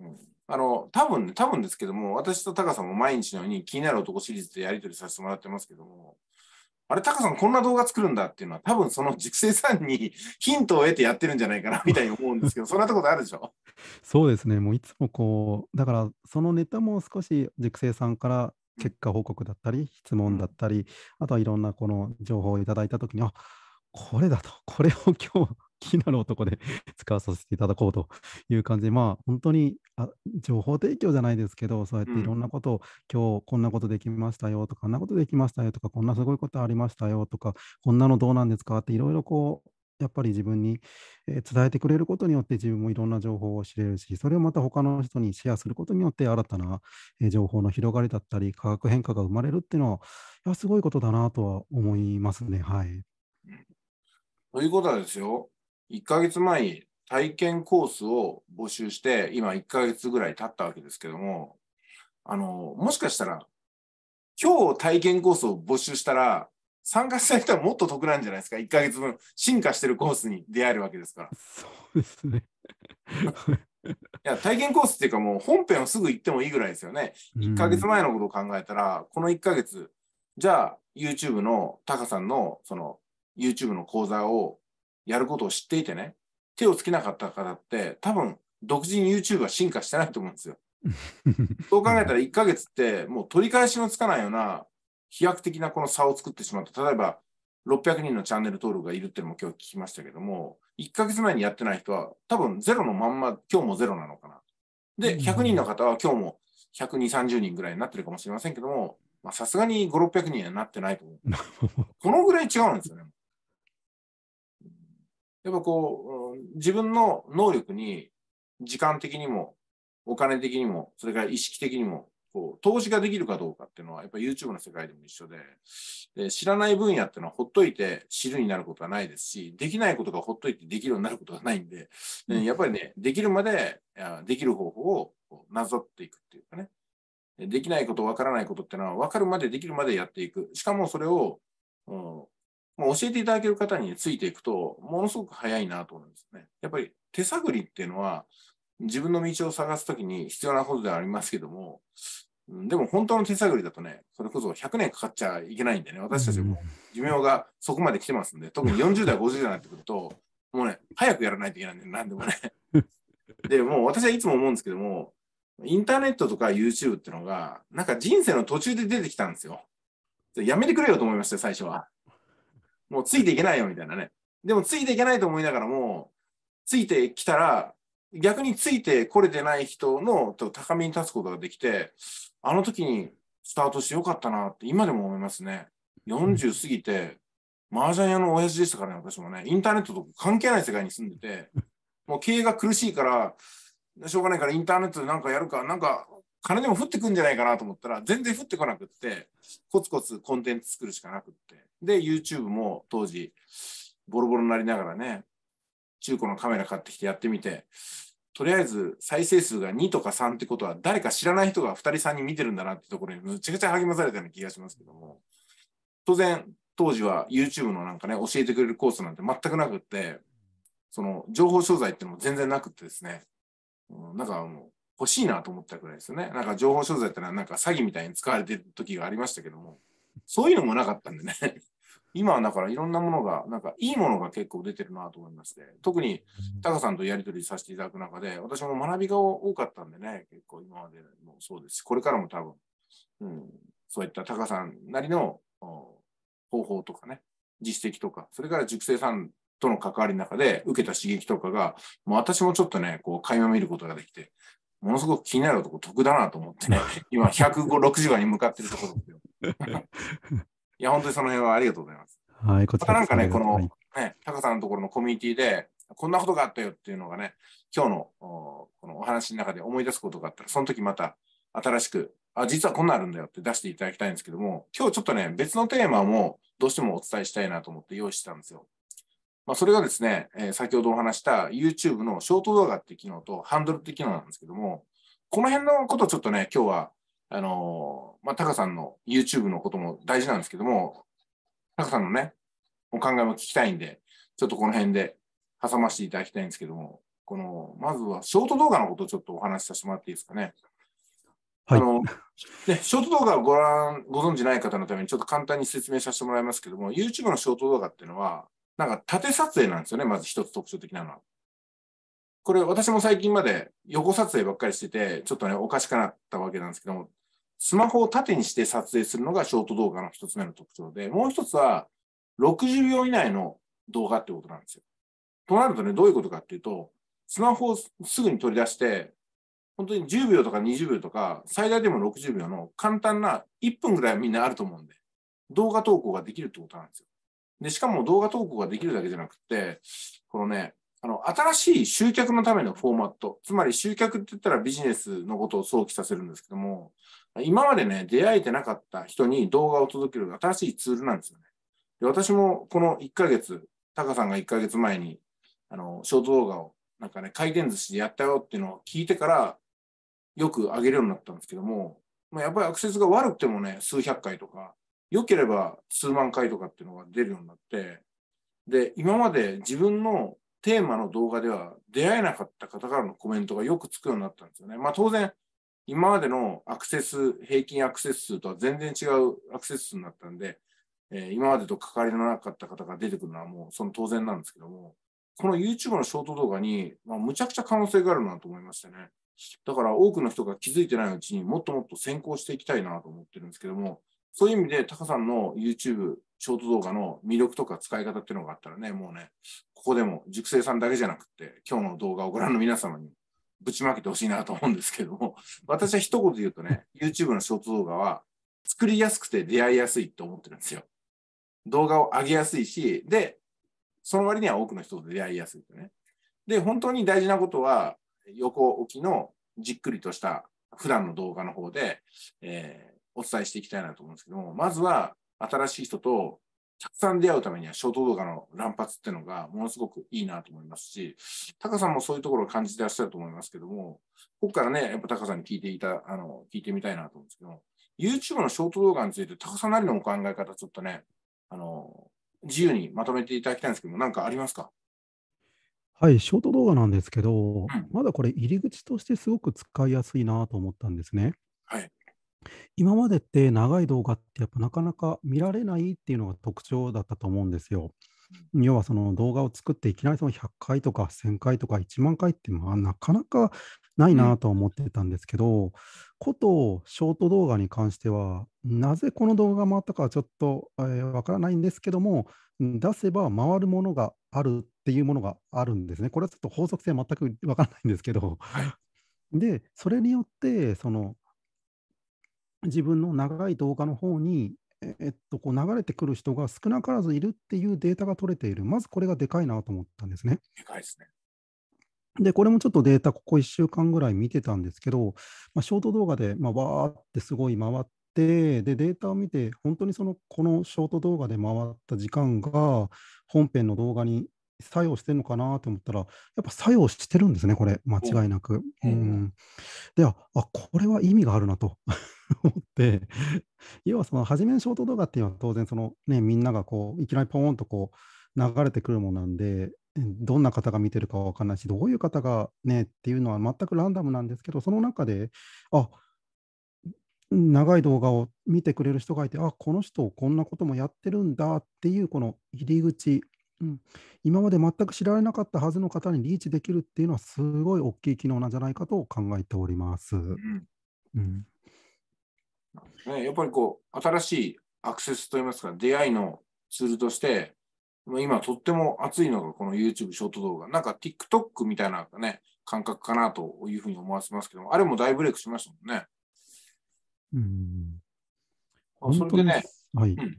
[SPEAKER 1] うん、あの多分、多分ですけども、私とタカさんも毎日のように気になる男シリーズでやり取りさせてもらってますけども、あれ、タカさんこんな動画作るんだっていうのは、多分その熟成さんに ヒントを得てやってるんじゃないかなみたいに思うんですけど、そんなとこあるでしょ
[SPEAKER 2] そうですね、もういつもこう、だからそのネタも少し熟成さんから結果報告だったり、質問だったり、うん、あとはいろんなこの情報をいただいたときに、あこれだと、これを今日気になる男で 使わさせていただこうという感じで、まあ、本当にあ情報提供じゃないですけど、そうやっていろんなことを、今日こんなことできましたよとか、こんなことできましたよとか、こんなすごいことありましたよとか、こんなのどうなんですかっていろいろこう、やっぱり自分に伝えてくれることによって自分もいろんな情報を知れるし、それをまた他の人にシェアすることによって新たな情報の広がりだったり、化学変化が生まれるっていうのは、いやすごいことだなとは思いますね。はい。
[SPEAKER 1] ということはですよ、1ヶ月前に体験コースを募集して、今1ヶ月ぐらい経ったわけですけども、あの、もしかしたら、今日体験コースを募集したら、参加した人はもっと得なんじゃないですか、1ヶ月分、進化してるコースに出会えるわけですから。そうですねいや体験コースっていうか、もう本編をすぐ行ってもいいぐらいですよね。1ヶ月前のことを考えたら、この1ヶ月、じゃあ、YouTube のタカさんのその YouTube の講座をやることを知っていてね、手をつけなかった方って、多分独自に YouTube は進化してないと思うんですよ。そう考えたら1ヶ月ってもう取り返しのつかないような飛躍的なこの差を作ってしまった。例えば600人のチャンネル登録がいるっていうのも今日聞きましたけども、1ヶ月前にやってない人は多分ゼロのまんま、今日もゼロなのかな。で、100人の方は今日も120、30人ぐらいになってるかもしれませんけども、さすがに5、600人にはなってないと思う。このぐらい違うんですよね。やっぱこう、自分の能力に、時間的にも、お金的にも、それから意識的にも、こう、投資ができるかどうかっていうのは、やっぱ YouTube の世界でも一緒で、で知らない分野っていうのはほっといて知るになることはないですし、できないことがほっといてできるようになることはないんで、うん、やっぱりね、できるまで、できる方法をなぞっていくっていうかね、できないこと、わからないことっていうのは、わかるまでできるまでやっていく。しかもそれを、うん、まあ、教えていただける方についていくと、ものすごく早いなと思うんですね。やっぱり手探りっていうのは、自分の道を探すときに必要なことではありますけども、でも本当の手探りだとね、それこそ100年かかっちゃいけないんでね、私たちも寿命がそこまで来てますんで、特に40代、50代になってくると、もうね、早くやらないといけないんで、なんでもね。で、もう私はいつも思うんですけども、インターネットとか YouTube ってのが、なんか人生の途中で出てきたんですよ。やめてくれよと思いました、最初は。もうついていけないよみたいなね。でもついていけないと思いながらも、ついてきたら、逆についてこれてない人のと高みに立つことができて、あの時にスタートしてよかったなって今でも思いますね。40過ぎて、麻雀屋の親父でしたからね、私もね。インターネットと関係ない世界に住んでて、もう経営が苦しいから、しょうがないからインターネットでなんかやるか、なんか金でも降ってくんじゃないかなと思ったら、全然降ってこなくって、コツコツコンテンツ作るしかなくって。で、YouTube も当時、ボロボロになりながらね、中古のカメラ買ってきてやってみて、とりあえず再生数が2とか3ってことは、誰か知らない人が2人3人見てるんだなってところにむちゃくちゃ励まされたような気がしますけども、当然、当時は YouTube のなんかね、教えてくれるコースなんて全くなくって、その情報商材ってのも全然なくってですね、うん、なんかもう欲しいなと思ったくらいですよね。なんか情報商材ってのはなんか詐欺みたいに使われてる時がありましたけども、そういうのもなかったんでね今はだからいろんなものが、なんかいいものが結構出てるなと思いまして、特にタカさんとやり取りさせていただく中で、私も学びが多かったんでね、結構今までもそうですし、これからも多分、うん、そういったタカさんなりの方法とかね、実績とか、それから熟成さんとの関わりの中で受けた刺激とかが、もう私もちょっとね、こう垣間見ることができて、ものすごく気になるとこ得だなと思って、ね、今160話に向かってるところですよ。いや、本当にその辺はありがとうございます。はい、こちら、ま、なんかね、この、ね、タカさんのところのコミュニティで、こんなことがあったよっていうのがね、今日のこのお話の中で思い出すことがあったら、その時また新しく、あ、実はこんなあるんだよって出していただきたいんですけども、今日ちょっとね、別のテーマもどうしてもお伝えしたいなと思って用意してたんですよ。まあ、それがですね、えー、先ほどお話した YouTube のショート動画って機能とハンドルって機能なんですけども、この辺のことをちょっとね、今日はあの、まあ、タカさんの YouTube のことも大事なんですけども、タカさんのね、お考えも聞きたいんで、ちょっとこの辺で挟ましていただきたいんですけども、この、まずはショート動画のことをちょっとお話しさせてもらっていいですかね。はい、あのね、ショート動画をご覧ご存じない方のためにちょっと簡単に説明させてもらいますけども、YouTube のショート動画っていうのは、なんか縦撮影なんですよね、まず一つ特徴的なのは。これ、私も最近まで横撮影ばっかりしてて、ちょっとね、おかしくなったわけなんですけども、スマホを縦にして撮影するのがショート動画の一つ目の特徴で、もう一つは60秒以内の動画ってことなんですよ。となるとね、どういうことかっていうと、スマホをすぐに取り出して、本当に10秒とか20秒とか、最大でも60秒の簡単な1分ぐらいみんなあると思うんで、動画投稿ができるってことなんですよ。で、しかも動画投稿ができるだけじゃなくて、このね、あの、新しい集客のためのフォーマット、つまり集客って言ったらビジネスのことを想起させるんですけども、今までね、出会えてなかった人に動画を届ける新しいツールなんですよね。で私もこの1ヶ月、タカさんが1ヶ月前に、あの、ショート動画を、なんかね、回転寿司でやったよっていうのを聞いてから、よく上げるようになったんですけども、まあ、やっぱりアクセスが悪くてもね、数百回とか、良ければ数万回とかっていうのが出るようになって、で、今まで自分のテーマの動画では出会えなかった方からのコメントがよくつくようになったんですよね。まあ当然、今までのアクセス、平均アクセス数とは全然違うアクセス数になったんで、えー、今までと関わりのなかった方が出てくるのはもうその当然なんですけども、この YouTube のショート動画に、まあ、むちゃくちゃ可能性があるなと思いましてね。だから多くの人が気づいてないうちにもっともっと先行していきたいなと思ってるんですけども、そういう意味でタカさんの YouTube ショート動画の魅力とか使い方っていうのがあったらね、もうね、ここでも熟成さんだけじゃなくて、今日の動画をご覧の皆様にぶちまけてほしいなと思うんですけども、私は一言で言うとね、YouTube のショート動画は、作りやすくて出会いやすいと思ってるんですよ。動画を上げやすいし、で、その割には多くの人と出会いやすいとね。で、本当に大事なことは、横置きのじっくりとした普段の動画の方で、えー、お伝えしていきたいなと思うんですけども、まずは新しい人とたくさん出会うためにはショート動画の乱発っていうのがものすごくいいなと思いますし、タカさんもそういうところを感じてらっしゃると思いますけども、ここからね、やっぱタカさんに聞いていた、あの、聞いてみたいなと思うんですけども、YouTube のショート動画についてタカさんなりのお考え方、ちょっとね、あの、自由にまとめていただきたいんですけども、んかありますか
[SPEAKER 2] はい、ショート動画なんですけど、うん、まだこれ入り口としてすごく使いやすいなと思ったんですね。はい。今までって長い動画ってやっぱなかなか見られないっていうのが特徴だったと思うんですよ。要はその動画を作っていきなりその100回とか1000回とか1万回ってまあなかなかないなと思ってたんですけど、うん、ことショート動画に関してはなぜこの動画回ったかはちょっとわ、えー、からないんですけども出せば回るものがあるっていうものがあるんですねこれはちょっと法則性は全くわからないんですけど、はい、でそれによってその自分の長い動画の方に、えっと、こう流れてくる人が少なからずいるっていうデータが取れている、まずこれがでかいなと思ったんですね。でかいですね。で、これもちょっとデータ、ここ1週間ぐらい見てたんですけど、まあ、ショート動画で、まあ、わーってすごい回って、で、データを見て、本当にその、このショート動画で回った時間が、本編の動画に作用してるのかなと思ったら、やっぱ作用してるんですね、これ、間違いなく。うん、では、あこれは意味があるなと。思って、要はその初めのショート動画っていうのは当然そのね、みんながこう、いきなりポーンとこう、流れてくるものなんで、どんな方が見てるかわかんないし、どういう方がねっていうのは全くランダムなんですけど、その中で、あ長い動画を見てくれる人がいて、あこの人、こんなこともやってるんだっていう、この入り口、うん、今まで全く知られなかったはずの方にリーチできるっていうのは、すごい大きい機能なんじゃないかと考えております。うん、うん
[SPEAKER 1] ね、やっぱりこう、新しいアクセスといいますか、出会いのツールとして、今とっても熱いのがこの YouTube ショート動画。なんか TikTok みたいなね、感覚かなというふうに思わせますけどあれも大ブレイクしましたもんね。うん。それでね、はい、うん、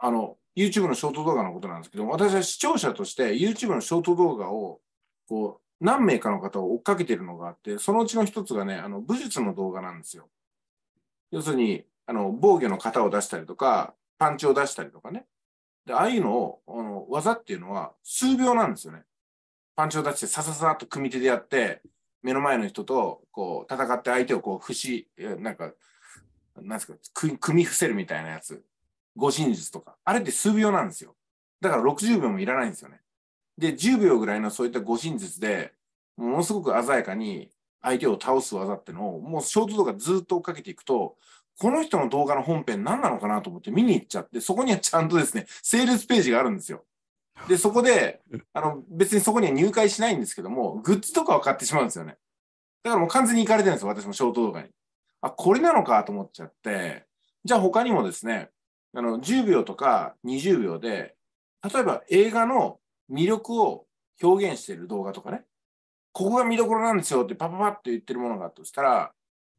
[SPEAKER 1] あの、YouTube のショート動画のことなんですけど私は視聴者として YouTube のショート動画を、こう、何名かの方を追っかけてるのがあって、そのうちの一つがね、あの、武術の動画なんですよ。要するに、あの、防御の型を出したりとか、パンチを出したりとかね。で、ああいうのを、あの、技っていうのは数秒なんですよね。パンチを出して、さささっと組み手でやって、目の前の人と、こう、戦って相手をこう、伏し、なんか、なんですか、組み伏せるみたいなやつ。護身術とか。あれって数秒なんですよ。だから60秒もいらないんですよね。で、10秒ぐらいのそういった護身術で、ものすごく鮮やかに相手を倒す技ってのを、もうショート動画ずっと追っかけていくと、この人の動画の本編何なのかなと思って見に行っちゃって、そこにはちゃんとですね、セールスページがあるんですよ。で、そこで、あの、別にそこには入会しないんですけども、グッズとかは買ってしまうんですよね。だからもう完全に行かれてるんですよ、私もショート動画に。あ、これなのかと思っちゃって、じゃあ他にもですね、あの、10秒とか20秒で、例えば映画の魅力を表現している動画とかね、ここが見どころなんですよってパパパッと言ってるものがあったとしたら、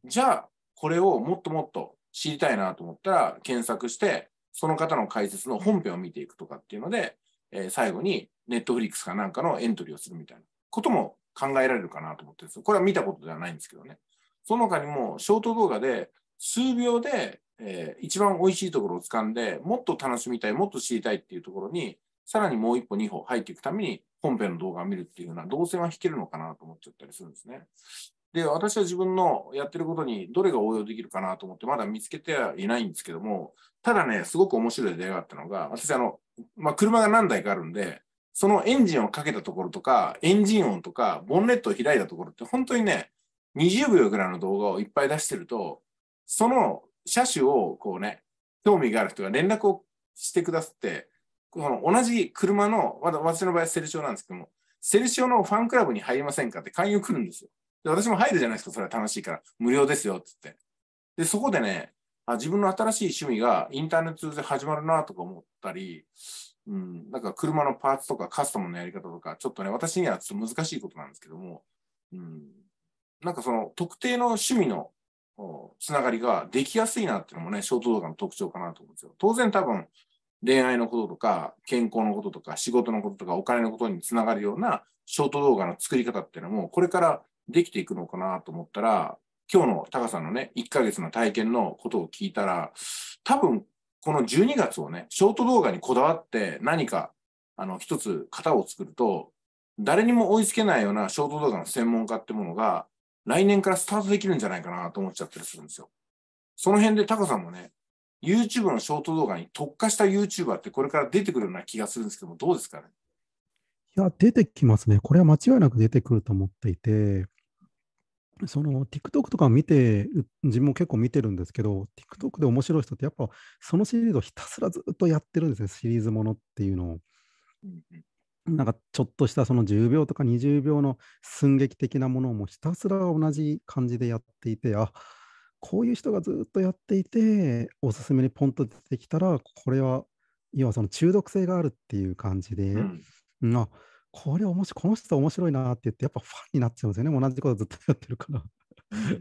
[SPEAKER 1] じゃあ、これをもっともっと知りたいなと思ったら、検索して、その方の解説の本編を見ていくとかっていうので、えー、最後にネットフリックスかなんかのエントリーをするみたいなことも考えられるかなと思ってるんですよ。これは見たことではないんですけどね。その他にも、ショート動画で数秒で、えー、一番美味しいところを掴んで、もっと楽しみたい、もっと知りたいっていうところに、さらにもう一歩、二歩入っていくために、本編の動画を見るっていうのは動線は引けるのかなと思っちゃったりするんですね。で、私は自分のやってることにどれが応用できるかなと思ってまだ見つけてはいないんですけども、ただね、すごく面白い出会いがあったのが、私あの、まあ、車が何台かあるんで、そのエンジンをかけたところとか、エンジン音とか、ボンネットを開いたところって本当にね、20秒ぐらいの動画をいっぱい出してると、その車種をこうね、興味がある人が連絡をしてくださって、この同じ車の、私の場合はセルシオなんですけども、セルシオのファンクラブに入りませんかって勧誘来るんですよ。で、私も入るじゃないですか、それは楽しいから。無料ですよ、って言って。で、そこでね、あ自分の新しい趣味がインターネットで始まるなとか思ったり、うん、なんか車のパーツとかカスタムのやり方とか、ちょっとね、私にはちょっと難しいことなんですけども、うん、なんかその特定の趣味のつながりができやすいなっていうのもね、ショート動画の特徴かなと思うんですよ。当然多分、恋愛のこととか、健康のこととか、仕事のこととか、お金のことにつながるようなショート動画の作り方っていうのも、これからできていくのかなと思ったら、今日のタカさんのね、1ヶ月の体験のことを聞いたら、多分、この12月をね、ショート動画にこだわって何か、あの、一つ型を作ると、誰にも追いつけないようなショート動画の専門家ってものが、来年からスタートできるんじゃないかなと思っちゃったりするんですよ。その辺でタカさんもね、YouTube のショート動画に特化した YouTuber ってこれから出てくるような気がするんですけども、どうですかね
[SPEAKER 2] いや、出てきますね。これは間違いなく出てくると思っていて、その TikTok とか見て、自分も結構見てるんですけど、TikTok で面白い人ってやっぱそのシリーズをひたすらずっとやってるんですね、シリーズものっていうのを。なんかちょっとしたその10秒とか20秒の寸劇的なものをもひたすら同じ感じでやっていて、あこういう人がずっとやっていて、おすすめにポンと出てきたら、これは、要はその中毒性があるっていう感じで、うん、あこれ面白この人面白いなって言って、やっぱファンになっちゃうんですよね、同じことずっとやってるから。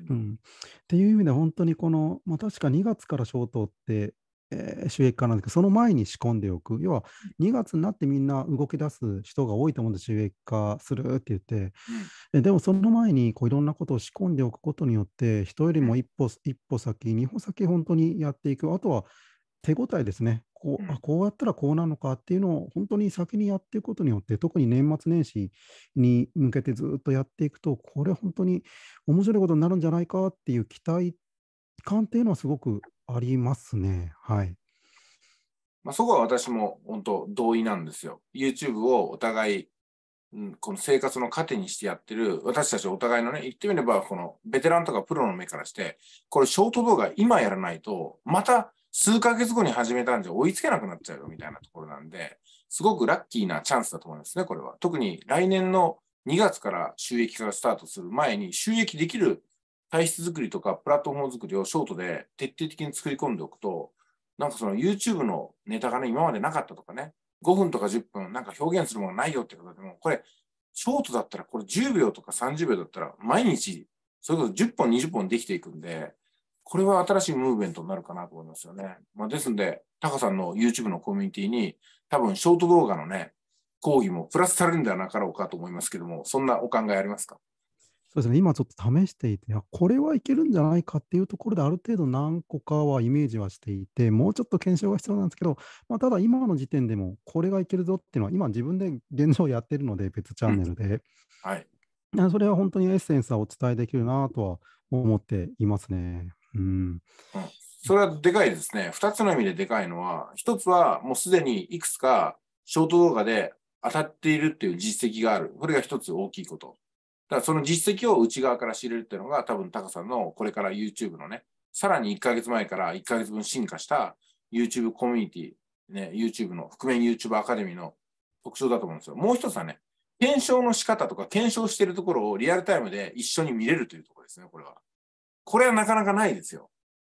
[SPEAKER 2] うん、っていう意味で、本当にこの、まあ、確か2月から消灯って、えー、収益化なんですけど、その前に仕込んでおく、要は2月になってみんな動き出す人が多いと思うんで、収益化するって言って、うん、でもその前にこういろんなことを仕込んでおくことによって、人よりも一歩うん、一歩先、二歩先、本当にやっていく、あとは手応えですね、こう、あこうやったらこうなのかっていうのを本当に先にやっていくことによって、特に年末年始に向けてずっとやっていくと、これ本当に面白いことになるんじゃないかっていう期待感っていうのはすごくありますね。はい。
[SPEAKER 1] まあ、そこは私も本当同意なんですよ。YouTube をお互い、うん、この生活の糧にしてやってる、私たちお互いのね、言ってみれば、このベテランとかプロの目からして、これショート動画今やらないと、また数ヶ月後に始めたんじゃ追いつけなくなっちゃうよみたいなところなんで、すごくラッキーなチャンスだと思いますね、これは。特に来年の2月から収益化がスタートする前に収益できる体質作りとかプラットフォーム作りをショートで徹底的に作り込んでおくと、なんかその YouTube のネタがね、今までなかったとかね、5分とか10分、なんか表現するものないよって方でも、これ、ショートだったら、これ10秒とか30秒だったら、毎日、それこそ10本、20本できていくんで、これは新しいムーブメントになるかなと思いますよね。まあ、ですんで、タカさんの YouTube のコミュニティに、多分ショート動画のね、講義もプラスされるんではなかろうかと思いますけども、そんなお考えありますか
[SPEAKER 2] そうですね、今ちょっと試していて、あこれはいけるんじゃないかっていうところで、ある程度何個かはイメージはしていて、もうちょっと検証が必要なんですけど、まあ、ただ今の時点でも、これがいけるぞっていうのは、今自分で現状やってるので、別チャンネルで。はい、それは本当にエッセンスはお伝えできるなとは思っていますね。うん、
[SPEAKER 1] それはでかいですね。2つの意味ででかいのは、1つはもうすでにいくつかショート動画で当たっているっていう実績がある。これが1つ大きいこと。だからその実績を内側から知れるっていうのが、多分タカさんのこれから YouTube のね、さらに1ヶ月前から1ヶ月分進化した YouTube コミュニティ、ね、YouTube の、覆面 YouTube アカデミーの特徴だと思うんですよ。もう一つはね、検証の仕方とか検証しているところをリアルタイムで一緒に見れるというところですね、これは。これはなかなかないですよ。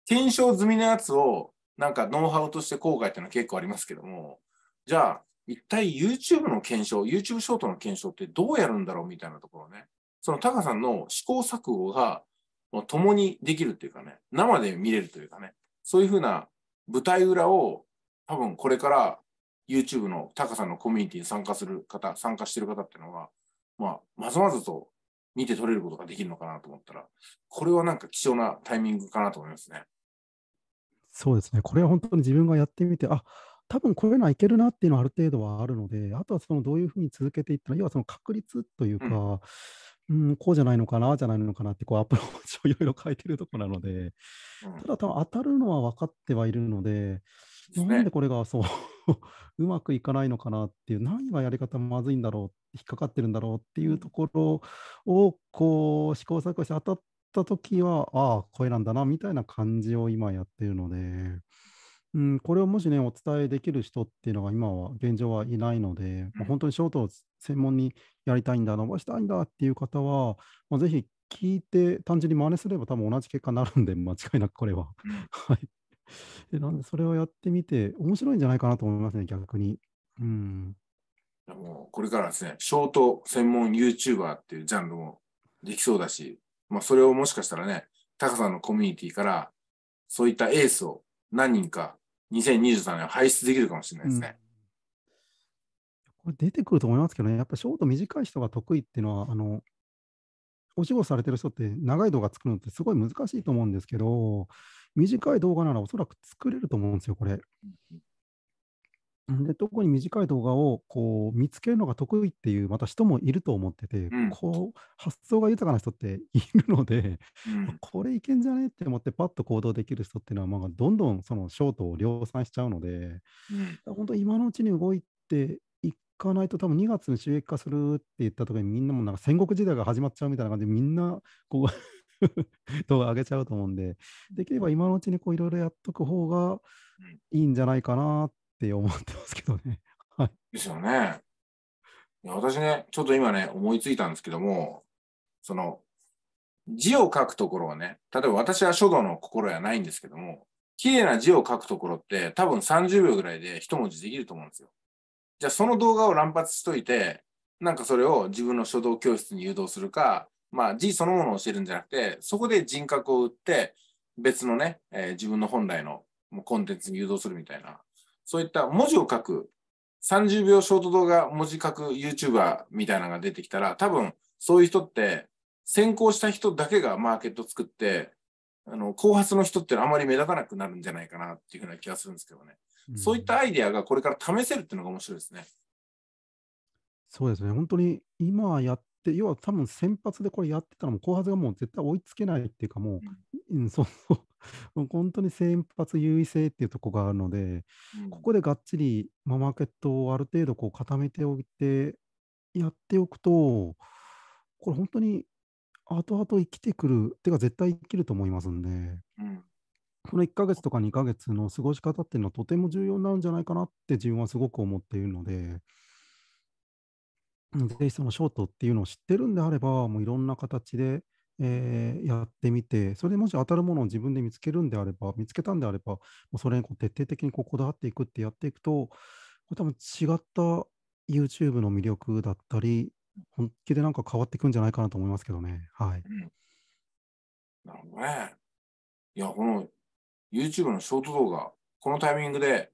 [SPEAKER 1] 検証済みのやつを、なんかノウハウとして後悔っていうのは結構ありますけども、じゃあ、一体 YouTube の検証、YouTube ショートの検証ってどうやるんだろうみたいなところね。そのタカさんの試行錯誤が共にできるっていうかね、生で見れるというかね、そういうふうな舞台裏を多分これから YouTube のタカさんのコミュニティに参加する方、参加してる方っていうのは、まあ、まずまずと見て取れることができるのかなと思ったら、これはなんか貴重なタイミングかなと思いますね。そ
[SPEAKER 2] うですね、これは本当に自分がやってみて、あ多分こういうのはいけるなっていうのはある程度はあるので、あとはそのどういうふうに続けていったら、要はその確率というか、うんうん、こうじゃないのかな、じゃないのかなってこうアプローチをいろいろ変えてるとこなので、ただ多分当たるのは分かってはいるので、でね、なんでこれがそう うまくいかないのかなっていう、何がやり方まずいんだろう、引っかかってるんだろうっていうところをこう試行錯誤して当たった時は、ああ、これなんだなみたいな感じを今やってるので。うん、これをもしね、お伝えできる人っていうのが今は、現状はいないので、本当にショートを専門にやりたいんだ、伸ばしたいんだっていう方は、まあ、ぜひ聞いて、単純に真似すれば多分同じ結果になるんで、間違いなくこれは。はい。なんで、それをやってみて、面白いんじゃないかなと思いますね、逆に。うん。
[SPEAKER 1] もうこれからですね、ショート専門 YouTuber っていうジャンルもできそうだし、まあ、それをもしかしたらね、タカさんのコミュニティから、そういったエースを何人か2023年輩出できるかもしれないですね。
[SPEAKER 2] これ出てくると思いますけどね、やっぱショート短い人が得意っていうのは、あのお仕事されてる人って長い動画作るのってすごい難しいと思うんですけど、短い動画ならおそらく作れると思うんですよ、これ。で特に短い動画をこう見つけるのが得意っていうまた人もいると思ってて、うん、こう発想が豊かな人っているので、うん、これいけんじゃねって思ってパッと行動できる人っていうのは、まあ、どんどんそのショートを量産しちゃうので、うん、本当今のうちに動いてかわないと多分2月に収益化するって言った時にみんなもなんか戦国時代が始まっちゃうみたいな感じでみんなこう 動画上げちゃうと思うんでできれば今のうちにこういろいろやっとく方がいいんじゃないかなって思ってますけどね。はい、
[SPEAKER 1] ですよね。いや私ねちょっと今ね思いついたんですけどもその字を書くところはね例えば私は書道の心やないんですけども綺麗な字を書くところって多分30秒ぐらいで一文字できると思うんですよ。じゃあその動画を乱発しといて、なんかそれを自分の書道教室に誘導するか、まあ字そのものを教えるんじゃなくて、そこで人格を売って、別のね、えー、自分の本来のコンテンツに誘導するみたいな、そういった文字を書く、30秒ショート動画文字書く YouTuber みたいなのが出てきたら、多分そういう人って、先行した人だけがマーケット作って、あの後発の人ってあまり目立たなくなるんじゃないかなっていうふうな気がするんですけどね。そういったアイデアがこれから試せるっていうのが面白いですね。
[SPEAKER 2] そうですね、本当に今やって、要は多分先発でこれやってたら、も後発がもう絶対追いつけないっていうか、もう、うん、そうそう、本当に先発優位性っていうとこがあるので、うん、ここでがっちり、まあ、マーケットをある程度こう固めておいて、やっておくと、これ本当に後々生きてくる、てか絶対生きると思いますんで。うんこの1ヶ月とか2ヶ月の過ごし方っていうのはとても重要になるんじゃないかなって自分はすごく思っているので、ぜひそのショートっていうのを知ってるんであれば、もういろんな形で、えー、やってみて、それでもし当たるものを自分で見つけるんであれば、見つけたんであれば、もうそれにこう徹底的にこうこだわっていくってやっていくと、これ多分違った YouTube の魅力だったり、本気でなんか変わっていくんじゃないかなと思いますけどね。はい。
[SPEAKER 1] なるほどね。いや、この YouTube のショート動画、このタイミングで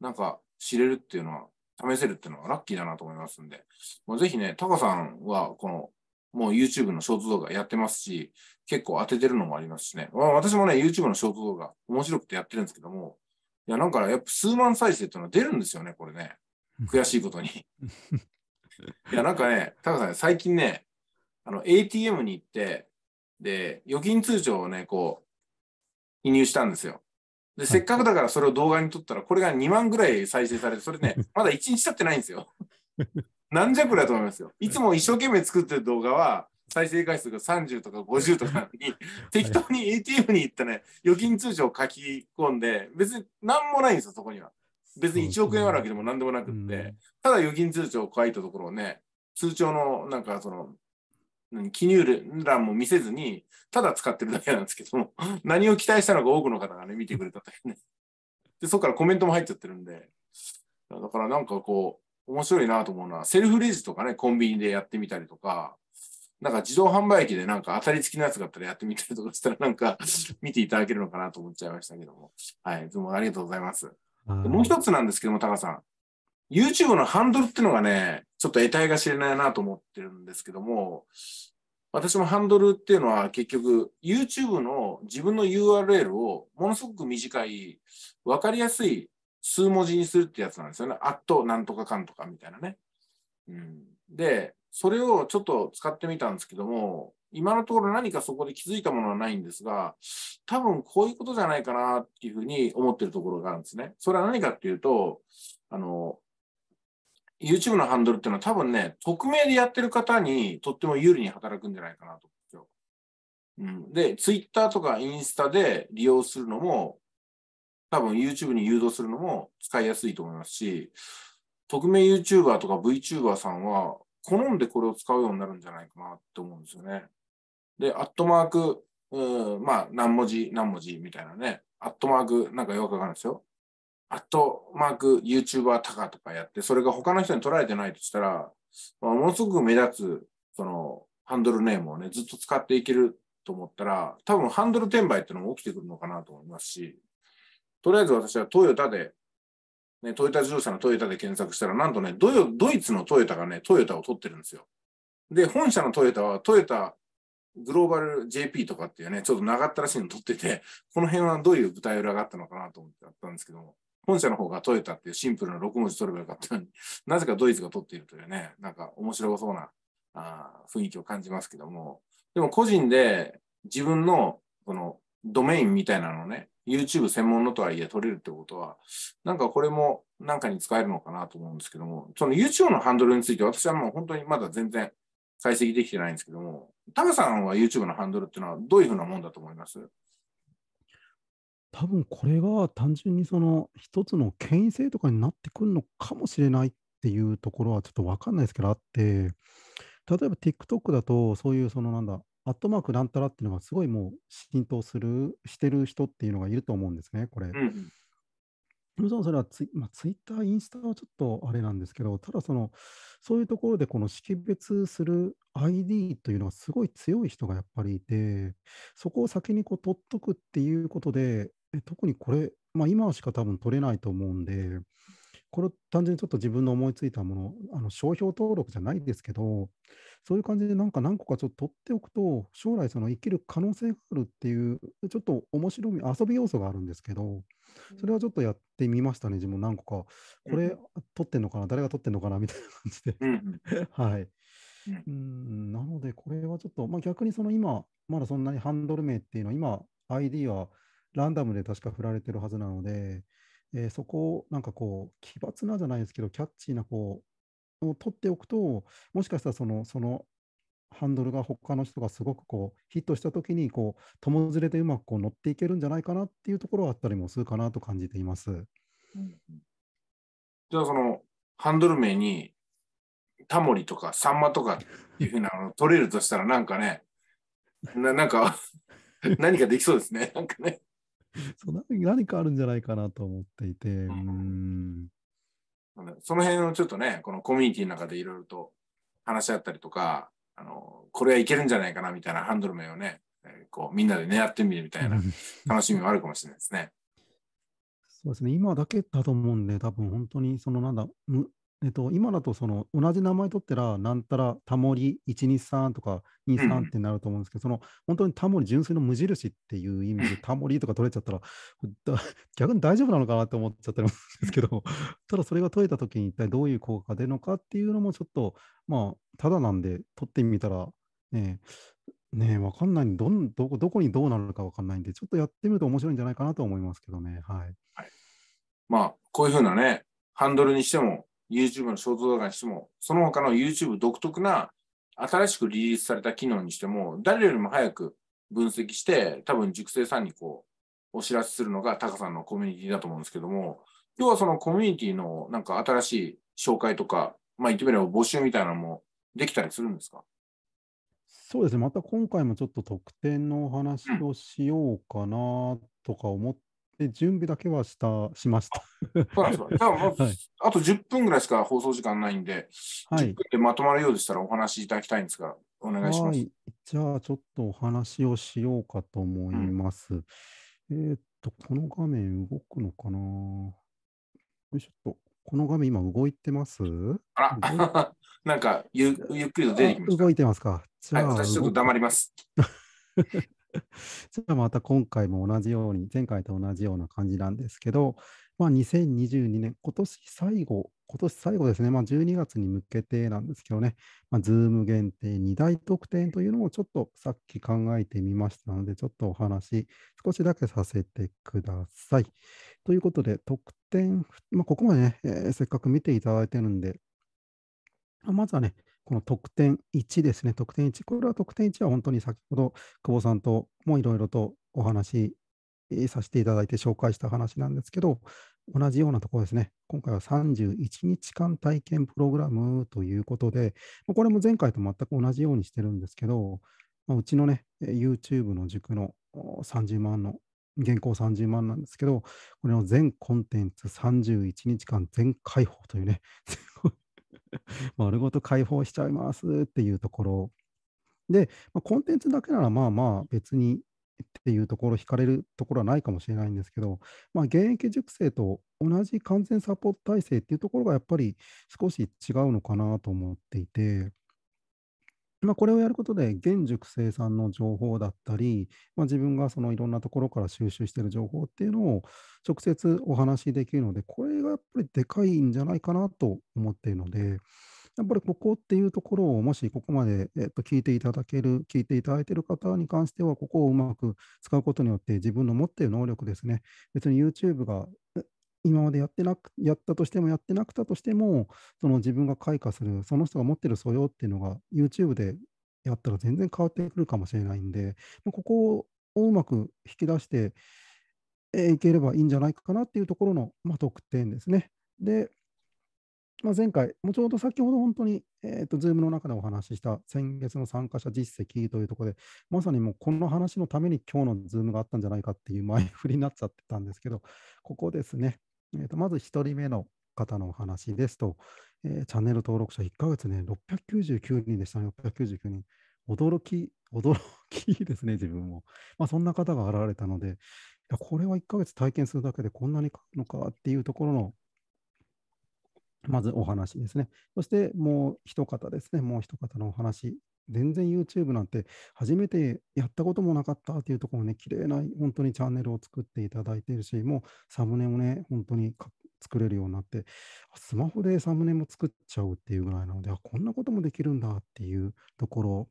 [SPEAKER 1] なんか知れるっていうのは、試せるっていうのはラッキーだなと思いますんで、まあ、ぜひね、タカさんはこの、もう YouTube のショート動画やってますし、結構当ててるのもありますしね。まあ、私もね、YouTube のショート動画、面白くてやってるんですけども、いや、なんかやっぱ数万再生っていうのは出るんですよね、これね。悔しいことに。いや、なんかね、タカさん、最近ね、あの、ATM に行って、で、預金通帳をね、こう、移入したんですよ。で、せっかくだからそれを動画に撮ったら、これが2万ぐらい再生されて、それね、まだ1日経ってないんですよ。なんじゃこりゃと思いますよ。いつも一生懸命作ってる動画は、再生回数が30とか50とかなのに、適当に ATM に行ったね、預金通帳を書き込んで、別に何もないんですよ、そこには。別に1億円あるわけでも何でもなくって、ただ預金通帳を書いたところをね、通帳のなんかその記入欄も見せずに、ただ使ってるだけなんですけども、何を期待したのか多くの方がね、見てくれたというね。で、そこからコメントも入っちゃってるんで、だからなんかこう、面白いなと思うのは、セルフレジとかね、コンビニでやってみたりとか、なんか自動販売機でなんか当たり付きのやつがあったらやってみたりとかしたらなんか 見ていただけるのかなと思っちゃいましたけども。はい、どうもありがとうございます。もう一つなんですけども、タカさん。YouTube のハンドルっていうのがね、ちょっと得体が知れないなと思ってるんですけども、私もハンドルっていうのは結局 YouTube の自分の URL をものすごく短い、わかりやすい数文字にするってやつなんですよね。あっとなんとかかんとかみたいなね。うん、で、それをちょっと使ってみたんですけども、今のところ何かそこで気づいたものはないんですが、多分こういうことじゃないかなっていうふうに思ってるところがあるんですね。それは何かっていうと、あの、YouTube のハンドルっていうのは多分ね、匿名でやってる方にとっても有利に働くんじゃないかなと思うんですよ。うん、で、Twitter とかインスタで利用するのも、多分 YouTube に誘導するのも使いやすいと思いますし、匿名 YouTuber とか VTuber さんは、好んでこれを使うようになるんじゃないかなって思うんですよね。で、アットマーク、うん、まあ、何文字、何文字みたいなね、アットマーク、なんかよくわかんないですよ。アットマーク YouTuber タカとかやって、それが他の人に取られてないとしたら、まあ、ものすごく目立つ、その、ハンドルネームをね、ずっと使っていけると思ったら、多分ハンドル転売っていうのも起きてくるのかなと思いますし、とりあえず私はトヨタで、ね、トヨタ自動車のトヨタで検索したら、なんとね、ドヨドイツのトヨタがね、トヨタを取ってるんですよ。で、本社のトヨタはトヨタグローバル JP とかっていうね、ちょっと長ったらしいの取ってて、この辺はどういう舞台裏があったのかなと思ってやったんですけども、本社の方が取れたっていうシンプルな6文字取ればよかったのに、なぜかドイツが取っているというね、なんか面白そうなあ雰囲気を感じますけども、でも個人で自分のこのドメインみたいなのをね、YouTube 専門のとはいえ取れるってことは、なんかこれもなんかに使えるのかなと思うんですけども、その YouTube のハンドルについて私はもう本当にまだ全然解析できてないんですけども、タカさんは YouTube のハンドルっていうのはどういうふうなもんだと思います
[SPEAKER 2] 多分これが単純にその一つの権威性とかになってくるのかもしれないっていうところはちょっと分かんないですけどあって例えば TikTok だとそういうそのなんだアットマークなんたらっていうのがすごいもう浸透するしてる人っていうのがいると思うんですねこれ。もちろんそれはツイ,、まあ、ツイッター、インスタはちょっとあれなんですけど、ただその、そういうところでこの識別する ID というのがすごい強い人がやっぱりいて、そこを先にこう取っとくっていうことで、で特にこれ、まあ、今しか多分取れないと思うんで、これ単純にちょっと自分の思いついたもの、あの商標登録じゃないですけど、そういう感じでなんか何個かちょっと取っておくと、将来その生きる可能性があるっていう、ちょっと面白み、遊び要素があるんですけど、それはちょっとやってみましたね、自分何個か。これ取ってんのかな、誰が取ってんのかなみたいな感じで はい。うんなので、これはちょっと、まあ、逆にその今、まだそんなにハンドル名っていうのは、今、ID はランダムで確か振られてるはずなので、えー、そこをなんかこう、奇抜なじゃないですけど、キャッチーなこう、を取っておくと、もしかしたらその、そのハンドルが他の人がすごくこうヒットしたときにこう友連れでうまくこう乗っていけるんじゃないかなっていうところはあったりもするかなと感じています。
[SPEAKER 1] じゃあそのハンドル名にタモリとかサンマとかっていうふうなの取れるとしたらなんかねななんか 何かできそうですねなんかね
[SPEAKER 2] そう何かあるんじゃないかなと思っていて、うん、
[SPEAKER 1] その辺をちょっとね、このコミュニティの中でいろいろと話し合ったりとか、あの、これはいけるんじゃないかなみたいなハンドル名をね、えー、こうみんなで狙ってみるみたいな楽しみもあるかもしれないですね。
[SPEAKER 2] そうですね、今だけだと思うんで、多分本当にそのなんだ、えっと、今だとその同じ名前取ったら、なんたらタモリ123とか23ってなると思うんですけど、うん、その本当にタモリ純粋の無印っていう意味でタモリとか取れちゃったら、逆に大丈夫なのかなって思っちゃったりもるんですけど、ただそれが取れた時に一体どういう効果が出るのかっていうのもちょっと、まあ、ただなんで取ってみたら、ねねえ、わかんないどんどこ、どこにどうなるかわかんないんで、ちょっとやってみると面白いんじゃないかなと思いますけどね。はい。はい、
[SPEAKER 1] まあ、こういうふうなね、ハンドルにしても、YouTube のショート動画にしても、その他の YouTube 独特な新しくリリースされた機能にしても、誰よりも早く分析して、多分熟成さんにこう、お知らせするのがタカさんのコミュニティだと思うんですけども、要はそのコミュニティのなんか新しい紹介とか、まあ言ってみれば募集みたいなのもできたりするんですか
[SPEAKER 2] そうですね、また今回もちょっと特典のお話をしようかなとか思っで準備だけはしたしました。あ、
[SPEAKER 1] と10分ぐらいしか放送時間ないんで、はい、10分でまとまるようでしたらお話しいただきたいんですが、お願いします。
[SPEAKER 2] じゃあ、ちょっとお話をしようかと思います。うん、えっと、この画面動くのかなよいしょっと。この画面今動いてます
[SPEAKER 1] あら、なんかゆゆっくりと出てきま
[SPEAKER 2] した。動いてますか。じゃあ、はい、私ちょっと黙ります。じゃあまた今回も同じように、前回と同じような感じなんですけど、まあ、2022年、今年最後、今年最後ですね、まあ、12月に向けてなんですけどね、まあ、Zoom 限定2大特典というのをちょっとさっき考えてみましたので、ちょっとお話少しだけさせてください。ということで、特典、まあ、ここまでね、えー、せっかく見ていただいてるんで、まずはね、この得点1ですね、得点1。これは得点1は本当に先ほど久保さんともいろいろとお話しさせていただいて紹介した話なんですけど、同じようなところですね。今回は31日間体験プログラムということで、これも前回と全く同じようにしてるんですけど、うちのね、YouTube の塾の30万の、現行30万なんですけど、これを全コンテンツ31日間全開放というね、丸ごと解放しちゃいますっていうところで、まあ、コンテンツだけならまあまあ別にっていうところ、引かれるところはないかもしれないんですけど、まあ、現役塾生と同じ完全サポート体制っていうところがやっぱり少し違うのかなと思っていて、まあ、これをやることで、現熟生さんの情報だったり、まあ、自分がそのいろんなところから収集している情報っていうのを直接お話しできるので、これがやっぱりでかいんじゃないかなと思っているので、やっぱりここっていうところを、もしここまで、えっと、聞いていただける、聞いていただいている方に関しては、ここをうまく使うことによって、自分の持っている能力ですね、別に YouTube が今までやってなくやったとしてもやってなくたとしてもその自分が開花するその人が持ってる素養っていうのが YouTube でやったら全然変わってくるかもしれないんでここをうまく引き出していければいいんじゃないかなっていうところの、まあ、特典ですね。で、まあ、前回、もちょうど先ほど本当に、えー、と Zoom の中でお話しした先月の参加者実績というところで、まさにもうこの話のために今日の Zoom があったんじゃないかっていう前振りになっちゃってたんですけど、ここですね。えー、とまず1人目の方のお話ですと、えー、チャンネル登録者1ヶ月ね、699人でしたね、699人。驚き、驚きですね、自分も。まあ、そんな方が現れたので、これは1ヶ月体験するだけでこんなに変わるのかっていうところの、まずお話ですね。そしてもう一方ですね、もう一方のお話全然 YouTube なんて初めてやったこともなかったっていうところをね、綺麗な本当にチャンネルを作っていただいているし、もうサムネもね、本当に作れるようになって、スマホでサムネも作っちゃうっていうぐらいなので、あ、こんなこともできるんだっていうところ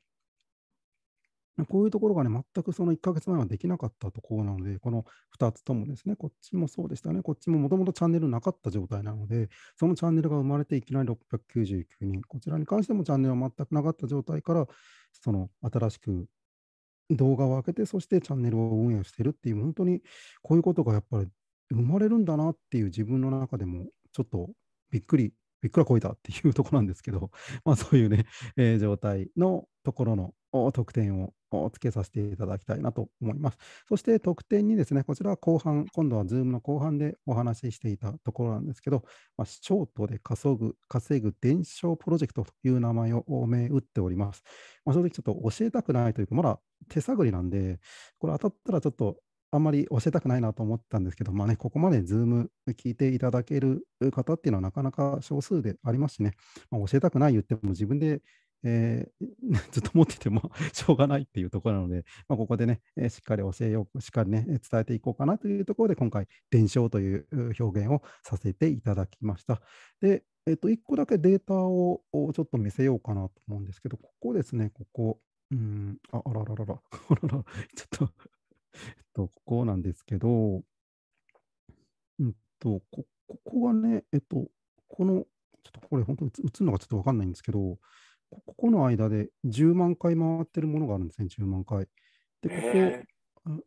[SPEAKER 2] こういうところがね、全くその1ヶ月前はできなかったところなので、この2つともですね、こっちもそうでしたね、こっちももともとチャンネルなかった状態なので、そのチャンネルが生まれていきなり699人、こちらに関してもチャンネルは全くなかった状態から、その新しく動画を開けて、そしてチャンネルを運営しているっていう、本当にこういうことがやっぱり生まれるんだなっていう自分の中でも、ちょっとびっくり、びっくらこいたっていうところなんですけど、まあそういうね、えー、状態のところの特典をつけさせていただきたいなと思います。そして特典にですね、こちらは後半、今度は Zoom の後半でお話ししていたところなんですけど、まあ、ショートで稼ぐ、稼ぐ伝承プロジェクトという名前をめ打っております。まあ、正直ちょっと教えたくないというか、まだ手探りなんで、これ当たったらちょっとあんまり教えたくないなと思ったんですけど、まあね、ここまで Zoom 聞いていただける方っていうのはなかなか少数でありますしね、まあ、教えたくない言っても自分でえー、ずっと持ってても しょうがないっていうところなので、まあ、ここでね、えー、しっかり教えよう、しっかりね、伝えていこうかなというところで、今回、伝承という表現をさせていただきました。で、えっ、ー、と、1個だけデータをちょっと見せようかなと思うんですけど、ここですね、ここ、うん、ああらららら、あらら、ちょっとえっと、ここなんですけど、うんと、ここがね、えっと、この、ちょっとこれ本当に打つのがちょっとわかんないんですけど、ここの間で10万回回ってるものがあるんですね、10万回。
[SPEAKER 1] で、ここ、え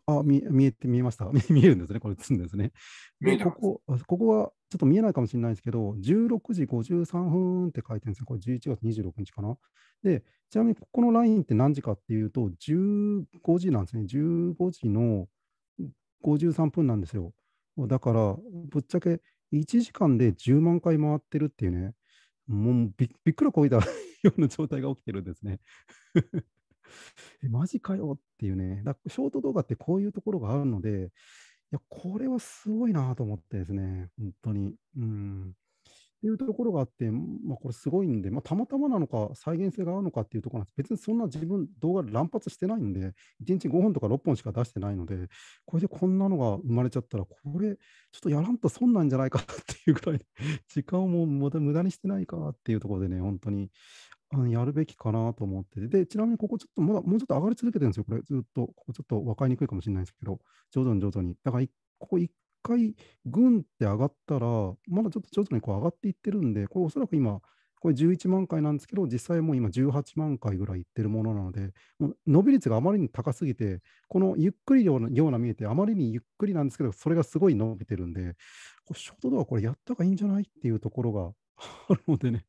[SPEAKER 2] ー、あ見、見えて、見えました。見えるんですね、これ、つんですね。で、ここ、ここはちょっと見えないかもしれないんですけど、16時53分って書いてるんですね、これ11月26日かな。で、ちなみにここのラインって何時かっていうと、15時なんですね、15時の53分なんですよ。だから、ぶっちゃけ1時間で10万回回ってるっていうね、もうびっくらこいたような状態が起きてるんですね。マジかよっていうね、だショート動画ってこういうところがあるので、いや、これはすごいなと思ってですね、本当に。うんっていうところがあって、まあ、これすごいんで、まあ、たまたまなのか、再現性があるのかっていうところなんです。別にそんな自分、動画乱発してないんで、1日5本とか6本しか出してないので、これでこんなのが生まれちゃったら、これ、ちょっとやらんと損なんじゃないかっていうぐらい、時間をもう無駄にしてないかっていうところでね、本当に、あのやるべきかなと思ってて、で、ちなみにここちょっと、まだもうちょっと上がり続けてるんですよ、これ、ずっと、ここちょっと分かりにくいかもしれないですけど、徐々に徐々に。だから、ここ1回、ぐんって上がったら、まだちょっと徐々にこう上がっていってるんで、これ、おそらく今、これ11万回なんですけど、実際もう今18万回ぐらいいってるものなので、もう伸び率があまりに高すぎて、このゆっくりようなような見えて、あまりにゆっくりなんですけど、それがすごい伸びてるんで、ショートドアこれやった方がいいんじゃないっていうところが あるのでね。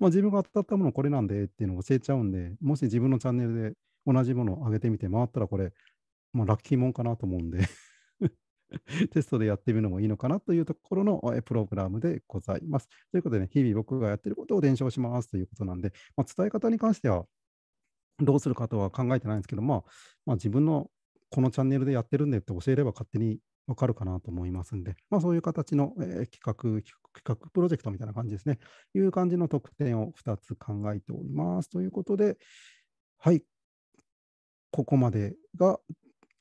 [SPEAKER 2] まあ自分が当たったものこれなんでっていうのを教えちゃうんで、もし自分のチャンネルで同じものを上げてみて回ったらこれ、まあ、ラッキーもんかなと思うんで テストでやってみるのもいいのかなというところのプログラムでございます。ということでね、日々僕がやってることを伝承しますということなんで、まあ、伝え方に関してはどうするかとは考えてないんですけど、まあ、まあ、自分のこのチャンネルでやってるんでって教えれば勝手にわかるかなと思いますんで、まあ、そういう形の、えー、企画、企企画プロジェクトみたいな感じですね。いう感じの特典を2つ考えております。ということで、はい、ここまでが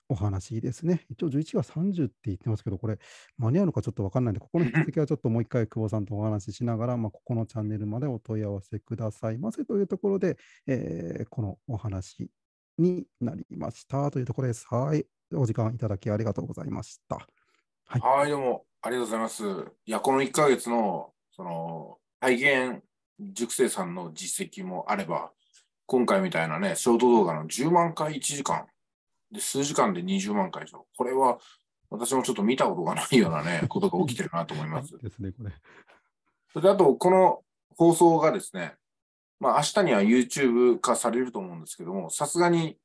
[SPEAKER 2] お話ですね。一応11月30って言ってますけど、これ間に合うのかちょっと分かんないんで、ここの引きはちょっともう一回久保さんとお話ししながら、まあ、ここのチャンネルまでお問い合わせくださいませというところで、えー、このお話になりましたというところです。はい。お時間いただきありがとうございました。
[SPEAKER 1] はい、はいどうも。ありがとうございます。いや、この1ヶ月の、その、体験塾生さんの実績もあれば、今回みたいなね、ショート動画の10万回1時間、で、数時間で20万回以上。これは、私もちょっと見たことがないようなね、ことが起きてるなと思います。ですね、これ。それで、あと、この放送がですね、まあ、明日には YouTube 化されると思うんですけども、さすがに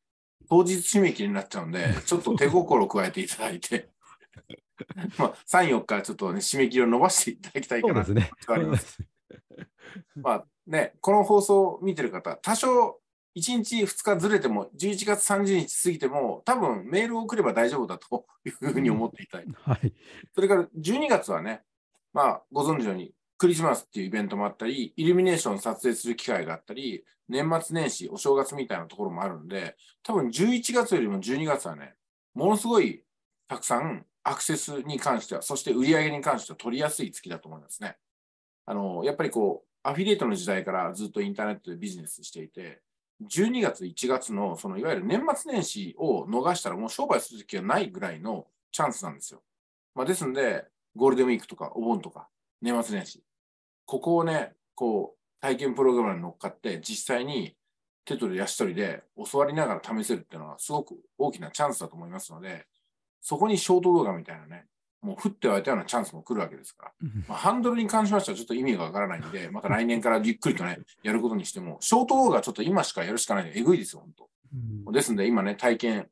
[SPEAKER 1] 当日締め切りになっちゃうんで、ちょっと手心を加えていただいて まあ、3、4日ちょっとね、締め切りを伸ばしていただきたいかなと思います。まあね、この放送を見てる方、多少1日2日ずれても、11月30日過ぎても、多分メールを送れば大丈夫だというふうに思っていただはい、それから12月はね、まあ、ご存知のように、クリスマスっていうイベントもあったり、イルミネーション撮影する機会があったり、年末年始、お正月みたいなところもあるんで、多分11月よりも12月はね、ものすごいたくさんアクセスに関しては、そして売上に関しては取りやすい月だと思いますね。あの、やっぱりこう、アフィリエイトの時代からずっとインターネットでビジネスしていて、12月、1月の、そのいわゆる年末年始を逃したらもう商売する時はないぐらいのチャンスなんですよ。まあ、ですんで、ゴールデンウィークとかお盆とか年末年始、ここをね、こう、体験プログラムに乗っかって、実際に手取り足取りで教わりながら試せるっていうのはすごく大きなチャンスだと思いますので、そこにショート動画みたいなね、もう降って湧いたようなチャンスも来るわけですから、まあ、ハンドルに関しましてはちょっと意味がわからないんで、また来年からゆっくりとね、やることにしても、ショート動画ちょっと今しかやるしかないんで、えぐいですよ、本当。ですんで、今ね、体験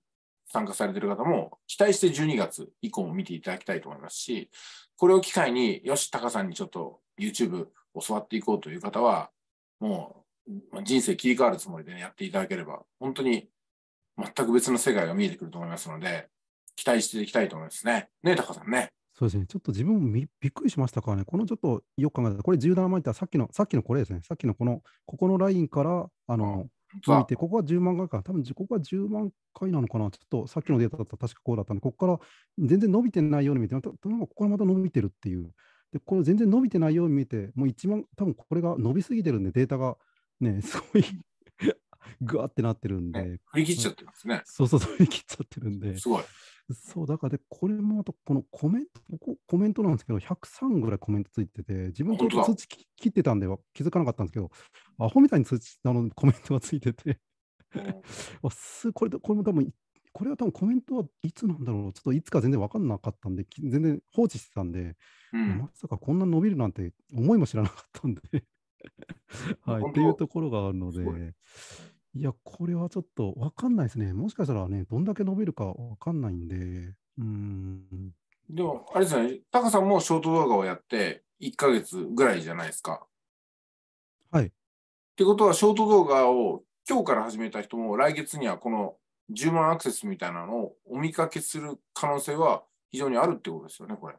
[SPEAKER 1] 参加されてる方も、期待して12月以降も見ていただきたいと思いますし、これを機会に、よし、タカさんにちょっと YouTube 教わっていこうという方は、もう人生切り替わるつもりで、ね、やっていただければ、本当に全く別の世界が見えてくると思いますので、期待していきたいと思いますね。ね、高さんね。
[SPEAKER 2] そうですね、ちょっと自分もびっくりしましたからね、このちょっとよく考えたら、これ17万円ってさっきの、さっきのこれですね、さっきのこの、ここのラインから、あの、うん、見て、ここは10万回か、多分ここは10万回なのかな、ちょっとさっきのデータだったら確かこうだったんで、ここから全然伸びてないように見て、ここからまた伸びてるっていう、でこれ全然伸びてないように見て、もう1万、多分これが伸びすぎてるんで、データがね、すごいぐわってなってるんで、ね、
[SPEAKER 1] 振り切っちゃってますね。そう
[SPEAKER 2] そう、振り切っちゃってるんで。すごい。そう、だからで、これもこのコメント、ここコメントなんですけど、103ぐらいコメントついてて、自分、通知切ってたんでは気づかなかったんですけど、アホみたいに通知、あのコメントがついてて、すこれ、これも多分これは多分コメントはいつなんだろう、ちょっといつか全然分かんなかったんで、全然放置してたんで、うん、まさかこんな伸びるなんて思いも知らなかったんで はい、っていうところがあるので、いや、これはちょっと分かんないですね。もしかしたらね、どんだけ伸びるか分かんないんで。うん
[SPEAKER 1] でも、あれですね、タカさんもショート動画をやって1か月ぐらいじゃないですか。はい。ってことは、ショート動画を今日から始めた人も来月にはこの10万アクセスみたいなのをお見かけする可能性は非常にあるってことですよね、これ。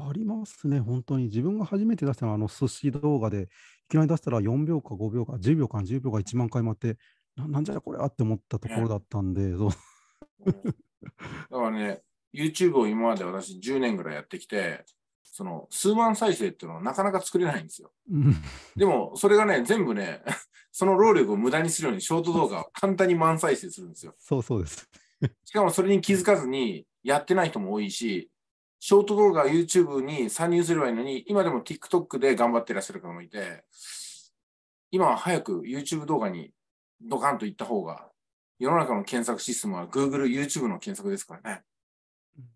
[SPEAKER 2] ありますね、本当に。自分が初めて出したのは、あの、寿司動画できなり出したら4秒か5秒か10秒か10秒か1万回待ってなんじゃこれって思ったところだったんで、そう だ
[SPEAKER 1] からね YouTube を今まで私10年ぐらいやってきてその数万再生っていうのはなかなか作れないんですよ。でもそれがね全部ね その労力を無駄にするようにショート動画を簡単に満再生するんですよ。
[SPEAKER 2] そうそうです
[SPEAKER 1] しかもそれに気づかずにやってない人も多いしショート動画 YouTube に参入すればいいのに、今でも TikTok で頑張ってらっしゃる方もいて、今は早く YouTube 動画にドカンと行った方が、世の中の検索システムは Google、YouTube の検索ですからね。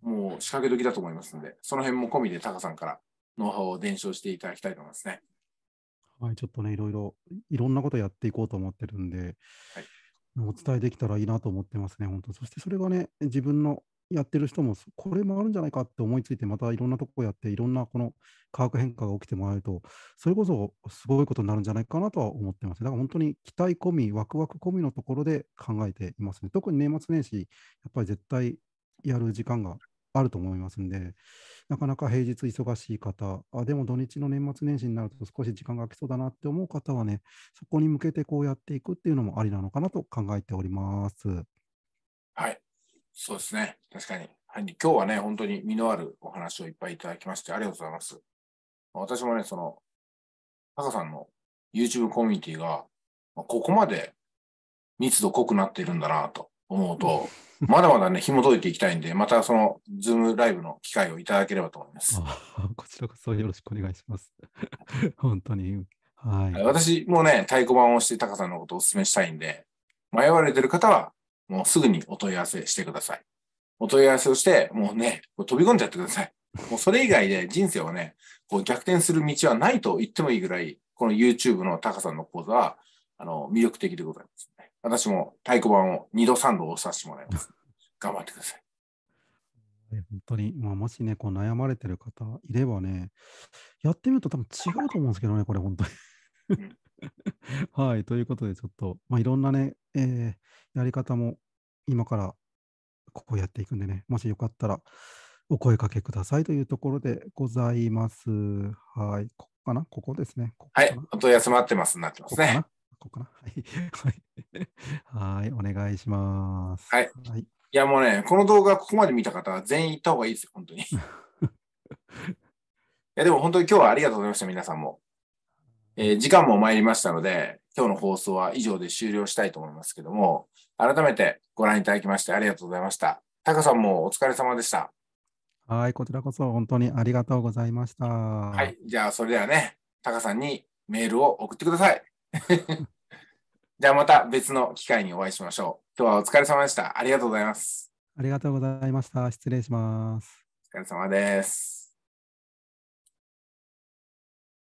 [SPEAKER 1] もう仕掛け時だと思いますので、その辺も込みでタカさんからノウハウを伝承していただきたいと思いますね。
[SPEAKER 2] はい、ちょっとね、いろいろ、いろんなことやっていこうと思ってるんで、はい、お伝えできたらいいなと思ってますね、本当。そしてそれがね、自分のやってる人もこれもあるんじゃないかって思いついてまたいろんなとこやっていろんなこの化学変化が起きてもらえるとそれこそすごいことになるんじゃないかなとは思ってますだから本当に期待込みワクワク込みのところで考えていますね特に年末年始やっぱり絶対やる時間があると思いますんで、なかなか平日忙しい方、あでも土日の年末年始になると少し時間が空きそうだなって思う方はね、そこに向けてこうやっていくっていうのもありなのかなと考えております。
[SPEAKER 1] はい、そうですね。確かに。はい、今日はね、本当に身のあるお話をいっぱいいただきまして、ありがとうございます。私もね、その、タカさんの YouTube コミュニティが、ここまで密度濃くなっているんだなと思うと、まだまだね、紐解いていきたいんで、またその、ズームライブの機会をいただければと思います。
[SPEAKER 2] こちらこそよろしくお願いします。本当に。はい。私
[SPEAKER 1] もね、太鼓判をしてタカさんのことをお勧めしたいんで、迷われてる方は、もうすぐにお問い合わせしてください。お問い合わせをして、もうね、飛び込んじゃってください。もうそれ以外で人生はね、こう逆転する道はないと言ってもいいぐらい、この YouTube のタカさんの講座は、あの、魅力的でございます、私も太鼓判を2度3度押させてもらいます。頑張ってください。
[SPEAKER 2] 本当に、まあ、もしね、こう悩まれてる方いればね、やってみると多分違うと思うんですけどね、これ本当に。はい、ということで、ちょっと、まあ、いろんなね、えー、やり方も今からここやっていくんでね、もしよかったらお声かけくださいというところでございます。はい、ここかなここですね。こ
[SPEAKER 1] こはい、お問い合わせ待ってます、なってますね。ここかな
[SPEAKER 2] はい、はい、お願いします。はい。
[SPEAKER 1] はい、いや、もうね、この動画、ここまで見た方は全員行った方がいいですよ、本当に。いや、でも本当に今日はありがとうございました、皆さんも。えー、時間も参りましたので、今日の放送は以上で終了したいと思いますけども、改めてご覧いただきましてありがとうございました。タカさんもお疲れ様でした。
[SPEAKER 2] はい、こちらこそ本当にありがとうございました。はい、
[SPEAKER 1] じゃあそれではね、タカさんにメールを送ってください。じゃあまた別の機会にお会いしましょう。今日はお疲れ様でした。ありがとうございます。ありがとうございました。失礼します。お疲れ様です。